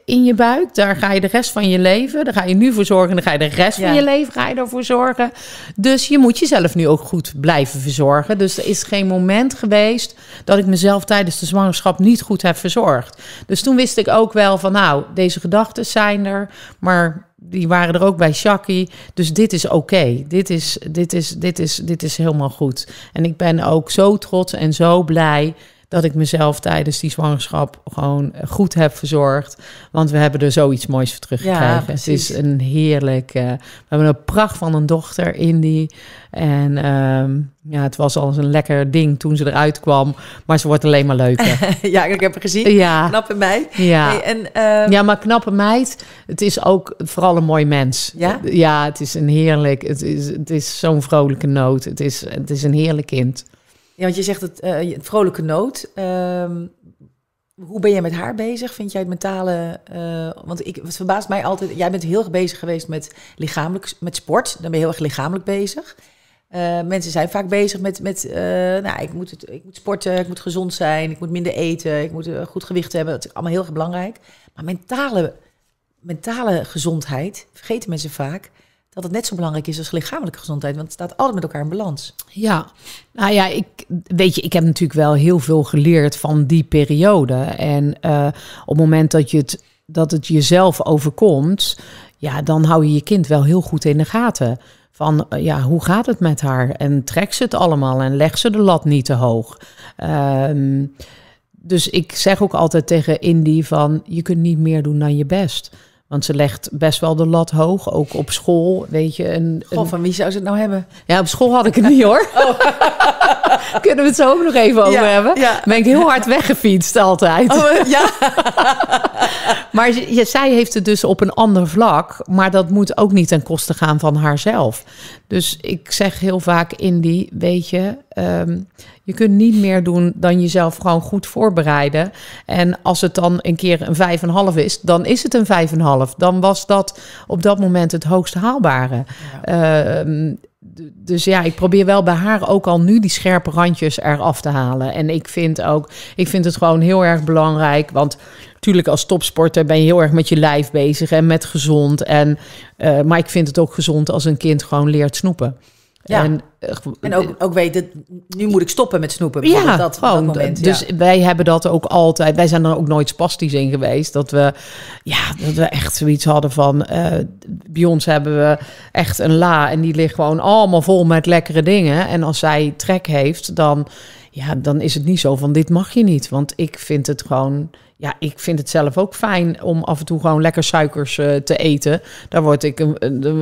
in je buik. Daar ga je de rest van je leven, daar ga je nu voor zorgen. En ga je de rest van je leven ga je zorgen. Dus je moet jezelf nu ook goed blijven verzorgen. Dus er is geen moment geweest dat ik mezelf tijdens de zwangerschap niet goed heb verzorgd. Dus toen wist ik ook wel van nou, deze gedachten zijn er, maar die waren er ook bij Shaki. Dus dit is oké. Dit, is, dit, is, dit, is, dit is helemaal goed. En ik ben ook zo trots en zo blij dat ik mezelf tijdens die zwangerschap gewoon goed heb verzorgd. Want we hebben er zoiets moois voor teruggekregen. Ja, het is een heerlijk. Eh, we hebben een pracht van een dochter, Indy. En ehm, ja, het was al een lekker ding toen ze eruit kwam. Maar ze wordt alleen maar leuker. ja, ik heb het gezien. Ja. Knappe meid. Ja. en, ehm, ja, maar knappe meid. Het is ook vooral een mooi mens. Ja, ja het is een heerlijk. Het is, het is zo'n vrolijke noot. Het is, het is een heerlijk kind. Ja, want je zegt het, uh, vrolijke noot. Ehm, hoe ben jij met haar bezig? Vind jij het mentale... Eh, want ik, het verbaast mij altijd... Jij bent heel erg bezig geweest met, lichamelijk, met sport. Dan ben je heel erg lichamelijk bezig. Eh, mensen zijn vaak bezig met... met nou, ik, moet het, ik moet sporten, ik moet gezond zijn, ik moet minder eten, ik moet een goed gewicht hebben. Dat is allemaal heel erg belangrijk. Maar mentale, mentale gezondheid vergeten mensen vaak dat het net zo belangrijk is als lichamelijke gezondheid. Want het staat altijd met elkaar in balans. Ja, nou ja, ik weet je, ik heb natuurlijk wel heel veel geleerd van die periode. En eh, op het moment dat, je het, dat het jezelf overkomt, ja, dan hou je je kind wel heel goed in de gaten. Van eh, ja, hoe gaat het met haar? En trek ze het allemaal en leg ze de lat niet te hoog. Ehm, dus ik zeg ook altijd tegen Indy van je kunt niet meer doen dan je best. Want ze legt best wel de lat hoog, ook op school, weet je. Een, een... van wie zou ze het nou hebben? Ja, op school had ik het niet hoor. Oh. Kunnen we het zo ook nog even over hebben? Ja. Ben ik heel hard weggefietst altijd. Oh, ja. maar zij heeft het dus op een ander vlak. Maar dat moet ook niet ten koste gaan van haarzelf. Dus ik zeg heel vaak, die, weet je, ehm, je kunt niet meer doen dan jezelf gewoon goed voorbereiden. En als het dan een keer een 5,5 is, dan is het een 5,5. Dan was dat op dat moment het hoogst haalbare. Ehm, dus ja, ik probeer wel bij haar ook al nu die scherpe randjes eraf te halen. En ik vind ook, ik vind het gewoon heel erg belangrijk. Want natuurlijk als topsporter ben je heel erg met je lijf bezig en met gezond. En, uh, maar ik vind het ook gezond als een kind gewoon leert snoepen. Ja. En, eh, ook, weet weten, nu moet ik stoppen met snoepen. Ja, dat, gewoon. moment, dus wij hebben dat ook altijd. Wij zijn er ook nooit spastisch in geweest. Dat we, ja, dat we echt zoiets hadden van... Eh, bij ons hebben we echt een la en die ligt gewoon allemaal vol met lekkere dingen. En als zij trek heeft, dan, ja, dan is het niet zo van dit mag je niet. Want ik vind het gewoon ja, ik vind het zelf ook fijn om af en toe gewoon lekker suikers eh, te eten. Daar word ik een,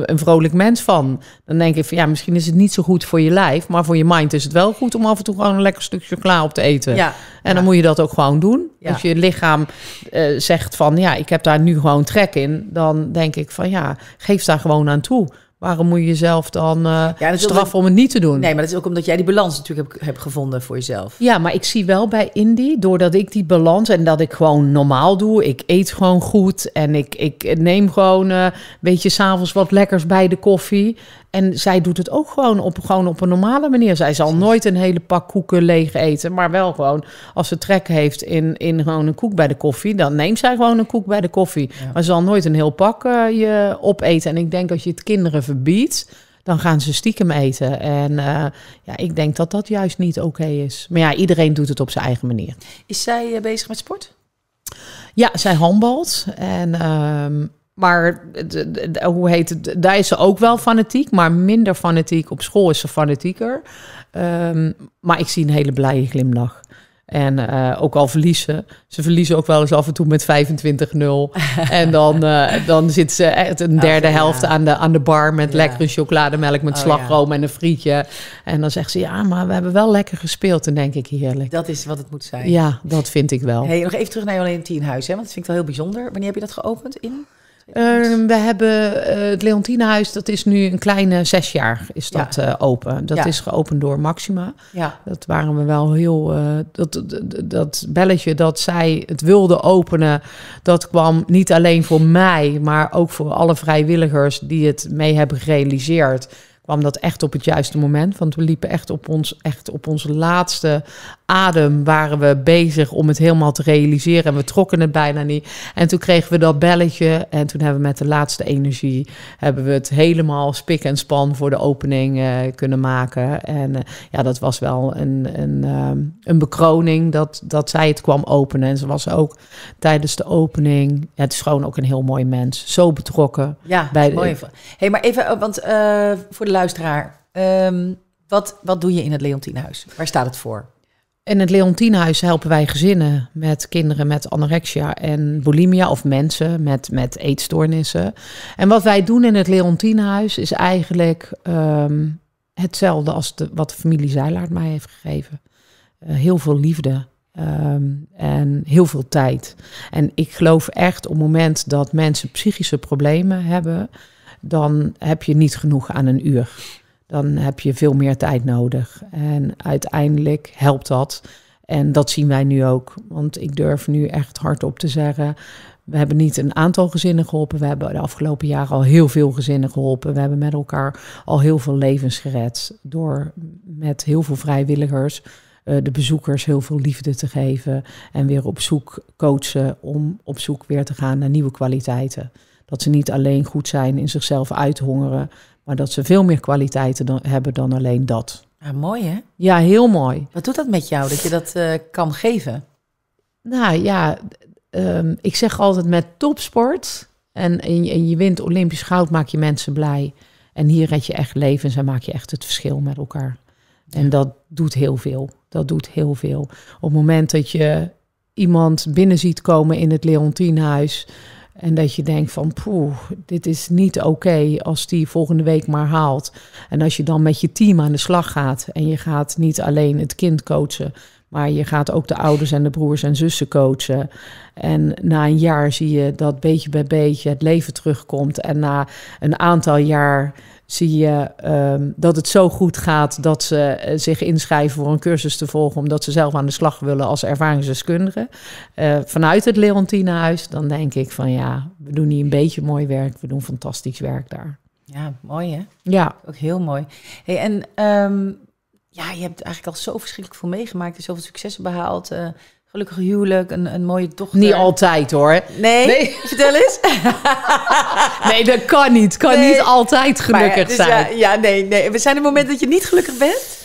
een, vrolijk mens van. Dan denk ik van ja, misschien is het niet zo goed voor je lijf, maar voor je mind is het wel goed om af en toe gewoon een lekker stukje chocola op te eten. Ja, en dan moet je dat ook gewoon doen. Als je lichaam eh, zegt van ja, ik heb daar nu gewoon trek in, dan denk ik van ja, geef daar gewoon aan toe. Waarom moet je jezelf dan uh, straffen om het niet te doen? Nee, maar dat is ook omdat jij die balans natuurlijk hebt, heb gevonden voor jezelf. Ja, maar ik zie wel bij Indie, doordat ik die balans en dat ik gewoon normaal doe. Ik eet gewoon goed en ik, ik neem gewoon, uh, eh, weet je, s'avonds wat lekkers bij de koffie. En zij doet het ook gewoon op, gewoon op een normale manier. Zij zal nooit een hele pak koeken leeg eten. Maar wel gewoon, als ze trek heeft in, in gewoon een koek bij de koffie... dan neemt zij gewoon een koek bij de koffie. Maar ze zal nooit een heel pak eh, je opeten. En ik denk als je het kinderen verbiedt... dan gaan ze stiekem eten. En eh, ja, ik denk dat dat juist niet oké is. Maar ja, iedereen doet het op zijn eigen manier. Is zij eh, bezig met sport? Ja, zij handbalt. En ehm, maar hoe heet het? Daar is ze ook wel fanatiek, maar minder fanatiek. Op school is ze fanatieker. Ehm, maar ik zie een hele blije glimlach. En eh, ook al verliezen. Ze verliezen ook wel eens af en toe met 25-0. en dan, eh, dan zit ze echt een derde helft aan de, aan de bar met lekkere chocolademelk met oh, slagroom en een frietje. En dan zegt ze, ja, maar we hebben wel lekker gespeeld. En denk ik, heerlijk. Dat is wat het moet zijn. Ja, dat vind ik wel. Hey, nog even terug naar jouw alleen huis, hè? want dat vind ik wel heel bijzonder. Wanneer heb je dat geopend? In? Ehm, we hebben eh, het Leontinehuis, dat is nu een kleine zes jaar is dat eh, open. Dat is geopend door Maxima. Ja. Dat waren we wel heel. Eh, dat, dat, dat, belletje dat zij het wilde openen, dat kwam niet alleen voor mij, maar ook voor alle vrijwilligers die het mee hebben gerealiseerd kwam dat echt op het juiste moment. Want we liepen echt op, ons, echt op onze laatste adem waren we bezig om het helemaal te realiseren. En we trokken het bijna niet. En toen kregen we dat belletje. En toen hebben we met de laatste energie hebben we het helemaal spik en span voor de opening eh, kunnen maken. En eh, ja, dat was wel een, een, eh, een bekroning dat, dat zij het kwam openen. En ze was ook tijdens de opening. het is gewoon ook een heel mooi mens. Zo betrokken. Ja, bij de, mooi. hey, maar even, want voor de luisteraar, ehm, wat, wat doe je in het Leontinehuis? Waar staat het voor? In het Leontinehuis helpen wij gezinnen met kinderen met anorexia en bulimia of mensen met, met eetstoornissen. En wat wij doen in het Leontinehuis is eigenlijk ehm, hetzelfde als de, wat de familie Zeilaard mij heeft gegeven. Eh, heel veel liefde, ehm, en heel veel tijd. En ik geloof echt op het moment dat mensen psychische problemen hebben, dan heb je niet genoeg aan een uur. Dan heb je veel meer tijd nodig. En uiteindelijk helpt dat. En dat zien wij nu ook. Want ik durf nu echt hardop te zeggen. We hebben niet een aantal gezinnen geholpen. We hebben de afgelopen jaren al heel veel gezinnen geholpen. We hebben met elkaar al heel veel levens gered. Door met heel veel vrijwilligers eh, de bezoekers heel veel liefde te geven. En weer op zoek coachen om op zoek weer te gaan naar nieuwe kwaliteiten. Dat ze niet alleen goed zijn in zichzelf uithongeren, maar dat ze veel meer kwaliteiten dan, hebben dan alleen dat. Ah, mooi hè? Ja, heel mooi. Wat doet dat met jou dat je dat eh, kan geven? Nou ja, ehm, ik zeg altijd met topsport en, en, je, wint Olympisch goud, maak je mensen blij. En hier red je echt levens en maak je echt het verschil met elkaar. En dat doet heel veel. Dat doet heel veel. Op het moment dat je iemand binnen ziet komen in het Leontienhuis. En dat je denkt van, poeh, dit is niet oké als die volgende week maar haalt. En als je dan met je team aan de slag gaat en je gaat niet alleen het kind coachen, maar je gaat ook de ouders en de broers en zussen coachen. En na een jaar zie je dat beetje bij beetje het leven terugkomt. En na een aantal jaar zie je ehm, dat het zo goed gaat dat ze eh, zich inschrijven voor een cursus te volgen, omdat ze zelf aan de slag willen als ervaringsdeskundige. Eh, vanuit het Leontinehuis, dan denk ik van ja, we doen hier een beetje mooi werk, we doen fantastisch werk daar. Ja, mooi hè? Ja. Ook heel mooi. Hey, en ehm, ja, je hebt eigenlijk al zo verschrikkelijk veel meegemaakt en zoveel successen behaald. Uh, gelukkig huwelijk, een, een mooie dochter. Niet altijd hoor. Nee, nee. vertel eens. nee, dat kan niet. Kan niet altijd gelukkig maar, dus zijn. Ja, ja, nee, nee. We zijn er momenten dat je niet gelukkig bent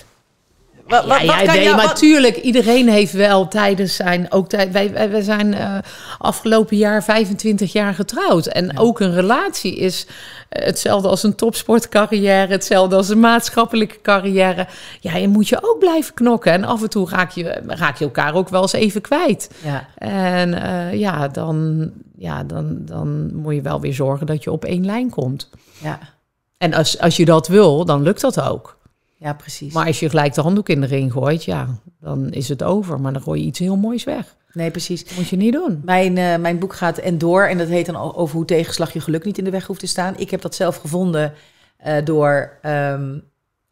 ja, nee, maar natuurlijk, iedereen heeft wel tijdens zijn. Ook wij, wij zijn eh, afgelopen jaar 25 jaar getrouwd. En ook een relatie is eh, hetzelfde als een topsportcarrière, hetzelfde als een maatschappelijke carrière. Ja, je moet je ook blijven knokken. En af en toe raak je, je elkaar ook wel eens even kwijt. Ja. En eh, ja, dan, ja dan, dan moet je wel weer zorgen dat je op één lijn komt. Ja. En als, als je dat wil, dan lukt dat ook. Ja, precies. Maar als je gelijk de handdoek in de ring gooit, ja, dan is het over. Maar dan gooi je iets heel moois weg. Nee, precies. Dat moet je niet doen. Mijn, eh, mijn boek gaat en door. En dat heet dan over hoe tegenslag je geluk niet in de weg hoeft te staan. Ik heb dat zelf gevonden eh, door ehm,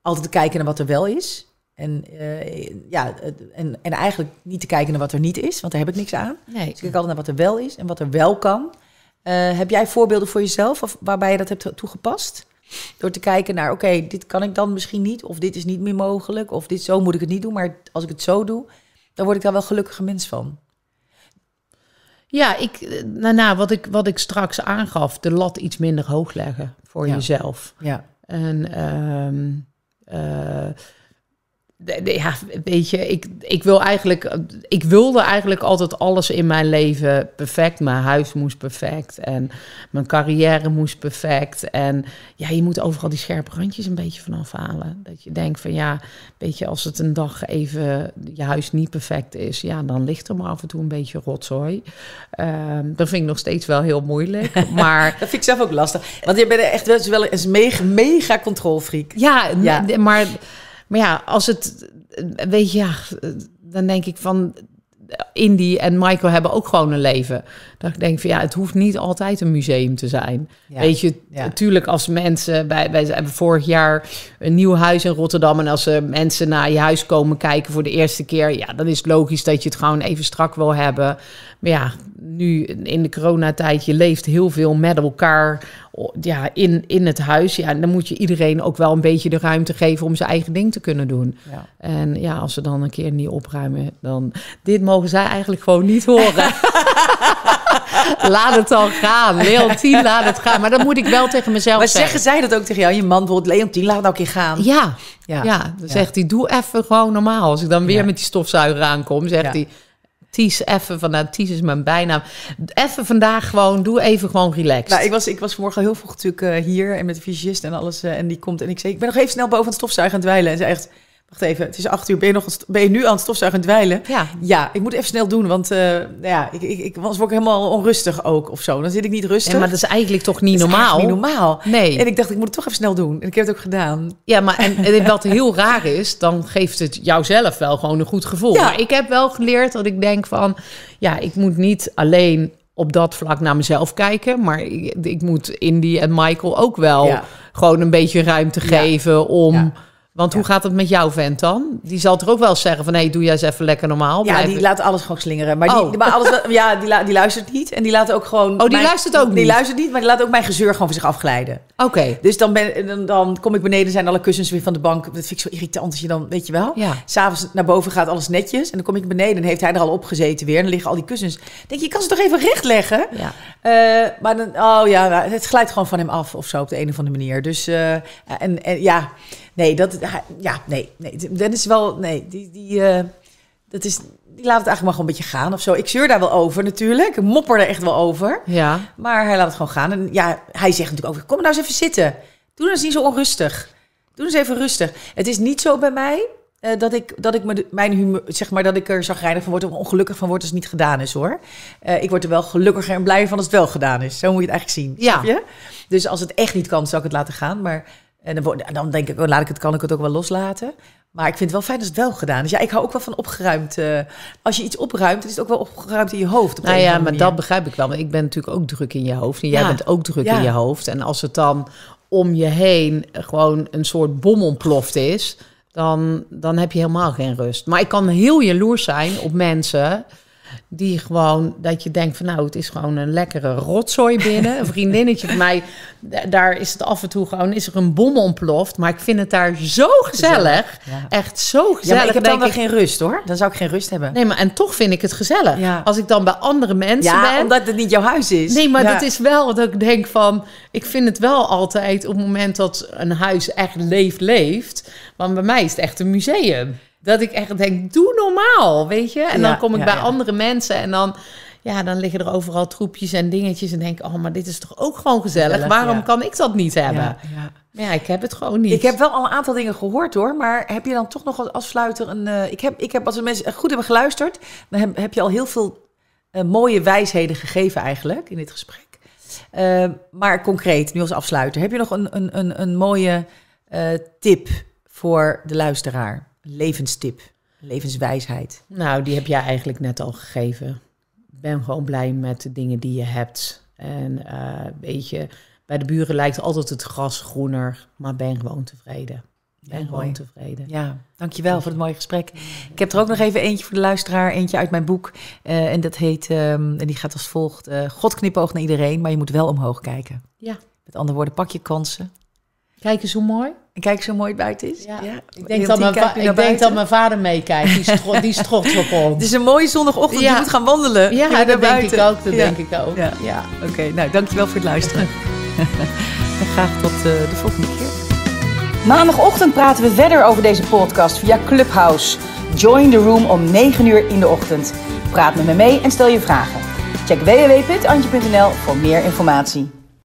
altijd te kijken naar wat er wel is. En, eh, ja, en, en eigenlijk niet te kijken naar wat er niet is, want daar heb ik niks aan. Nee. Dus ik kijk altijd naar wat er wel is en wat er wel kan. heb jij voorbeelden voor jezelf of waarbij je dat hebt toegepast? Door te kijken naar, oké, dit kan ik dan misschien niet, of dit is niet meer mogelijk, of dit zo moet ik het niet doen, maar als ik het zo doe, dan word ik daar wel gelukkige mens van. Ja, ik, eh, nou, nou, wat, ik, wat ik straks aangaf, de lat iets minder hoog leggen voor jezelf. Ja. En um, ja, weet je, ik, ik, wil eigenlijk, ik wilde eigenlijk altijd alles in mijn leven perfect. Mijn huis moest perfect en mijn carrière moest perfect. En ja, je moet overal die scherpe randjes een beetje vanaf halen. Dat je denkt van ja, weet je, als het een dag even je huis niet perfect is, ja, dan ligt er maar af en toe een beetje rotzooi. Ehm, dat vind ik nog steeds wel heel moeilijk. Maar... dat vind ik zelf ook lastig. Want je bent echt wel eens mega, mega controlfreak. Ja, ja. maar... Maar ja, als het, weet je, ja, dan denk ik van, Indy en Michael hebben ook gewoon een leven. Dat ik denk van ja, het hoeft niet altijd een museum te zijn. Weet je, natuurlijk als mensen, bij, wij hebben vorig jaar een nieuw huis in Rotterdam. En als er mensen naar je huis komen kijken voor de eerste keer, ja, dan is het logisch dat je het gewoon even strak wil hebben. Maar ja, nu in de coronatijd, je leeft heel veel met elkaar ja, in, in het huis. Ja, dan moet je iedereen ook wel een beetje de ruimte geven om zijn eigen ding te kunnen doen. Ja. En ja, als ze dan een keer niet opruimen, dan dit mogen zij eigenlijk gewoon niet horen. laat het al gaan. Leontien, laat het gaan. Maar dat moet ik wel tegen mezelf maar zeggen. Maar zeggen zij dat ook tegen jou? Je man bijvoorbeeld, Leontien, laat het nou een keer gaan. Ja, ja. ja. Dan zegt hij, doe even gewoon normaal. Als ik dan weer met die stofzuiger aankom, zegt hij... Ties even vandaan. Nou, Ties is mijn bijnaam. Even vandaag gewoon, doe even gewoon relax. Nou, ik was, ik was morgen heel vroeg natuurlijk eh, hier en met de fysiist en alles. Eh, en die komt en ik zei, ik ben nog even snel boven het stofzuigen aan het dweilen. En ze echt... Wacht even, het is acht uur. Ben je, nog ben je nu aan het stofzuigen en dweilen? Ja. ja. ik moet even snel doen, want eh, nou ja, ik, ik, ik, was ook helemaal onrustig ook of zo. Dan zit ik niet rustig. maar dat is eigenlijk toch niet normaal? niet normaal. Nee. En ik dacht, ik moet het toch even snel doen. En ik heb het ook gedaan. Ja, maar en, wat heel raar is, dan geeft het jouzelf wel gewoon een goed gevoel. Ja. Maar ik heb wel geleerd dat ik denk van, ja, ik moet niet alleen op dat vlak naar mezelf kijken. Maar ik, moet Indy en Michael ook wel gewoon een beetje ruimte geven om want hoe gaat het met jouw vent dan? Die zal er ook wel zeggen van... hé, doe jij eens even lekker normaal. Ja, die laat alles gewoon slingeren. Maar, die, oh. maar alles, ja, die, die, luistert niet. En die laat ook gewoon... Oh, die luistert ook niet? Die luistert niet, maar die laat ook mijn gezeur gewoon voor zich afglijden. Oké. Dus dan, ben, dan, dan, kom ik beneden, zijn alle kussens weer van de bank. Dat vind ik zo irritant als je dan, weet je wel... Ja. S'avonds naar boven gaat alles netjes. En dan kom ik beneden en heeft hij er al op gezeten weer. En dan liggen al die kussens. denk je, je kan ze toch even recht leggen? Ja. Eh, maar dan, oh ja, nou, het glijdt gewoon van hem af of zo op de een of andere manier. Dus, eh, en, en ja... Nee, dat, ja, nee, nee. Dennis wel, nee, die, die, eh, dat is, die laat het eigenlijk maar gewoon een beetje gaan of zo. Ik zeur daar wel over natuurlijk. Ik mopper er echt wel over. Ja. Maar hij laat het gewoon gaan. En ja, hij zegt natuurlijk ook, kom nou eens even zitten. Doe nou eens niet zo onrustig. Doe nou eens even rustig. Het is niet zo bij mij eh, dat ik, dat ik mijn humeur, zeg maar, dat ik er zagrijnig van word of ongelukkig van word als het niet gedaan is hoor. Eh, ik word er wel gelukkiger en blijer van als het wel gedaan is. Zo moet je het eigenlijk zien. Ja. Dus als het echt niet kan, zou ik het laten gaan. Maar en dan, denk ik, oh, laat ik het, kan ik het ook wel loslaten. Maar ik vind het wel fijn als het wel gedaan is. Dus ja, ik hou ook wel van opgeruimd. Eh, als je iets opruimt, is het ook wel opgeruimd in je hoofd. nou ja, maar dat begrijp ik wel. Want ik ben natuurlijk ook druk in je hoofd. En jij bent ook druk in je hoofd. En als het dan om je heen gewoon een soort bom ontploft is... dan, dan heb je helemaal geen rust. Maar ik kan heel jaloers zijn op mensen die gewoon, dat je denkt van nou, het is gewoon een lekkere rotzooi binnen. Een vriendinnetje van mij, daar is het af en toe gewoon, is er een bom ontploft. Maar ik vind het daar zo gezellig. Echt zo gezellig. Ja, ik heb dan, ik... geen rust hoor. Dan zou ik geen rust hebben. Nee, maar en toch vind ik het gezellig. Als ik dan bij andere mensen ben. omdat het niet jouw huis is. Nee, maar dat is wel dat ik denk van, ik vind het wel altijd op het moment dat een huis echt leeft, leeft. Want bij mij is het echt een museum. Dat ik echt denk, doe normaal, weet je. En dan kom ik bij andere mensen en dan, ja, dan liggen er overal troepjes en dingetjes. En denk oh, maar dit is toch ook gewoon gezellig? Waarom kan ik dat niet hebben? Ja, ik heb het gewoon niet. Ik heb wel al een aantal dingen gehoord hoor. Maar heb je dan toch nog als sluiter een. Eh, ik, heb, ik heb als de mensen goed hebben geluisterd, dan heb, heb je al heel veel eh, mooie wijsheden gegeven eigenlijk in dit gesprek. Eh, maar concreet, nu als afsluiter, heb je nog een, een, een, een mooie tip voor de luisteraar? levenstip, levenswijsheid? Nou, die heb jij eigenlijk net al gegeven. Ben gewoon blij met de dingen die je hebt. En uh, weet je, bij de buren lijkt altijd het gras groener, maar ben gewoon tevreden. Ben gewoon tevreden. Ja, dankjewel voor het mooie gesprek. Ik heb er ook nog even eentje voor de luisteraar, eentje uit mijn boek. Eh, en dat heet, ehm, en die gaat als volgt: uh, God knipoog naar iedereen, maar je moet wel omhoog kijken. Ja. Met andere woorden, pak je kansen. Kijk eens hoe mooi. En kijk zo mooi het buiten is. Ja. Ik, denk dat, mijn, ik denk dat, mijn, vader meekijkt. Die, stro die is trots op ons. Het is een mooie zondagochtend. Je moet gaan wandelen. Ja, ja dat buiten. denk ik ook. Dat denk ik ook. Ja. Oké, nou dankjewel voor het luisteren. en graag tot eh, de volgende keer. Maandagochtend praten we verder over deze podcast via Clubhouse. Join the room om 9 uur in de ochtend. Praat met me mee en stel je vragen. Check www.antje.nl voor meer informatie.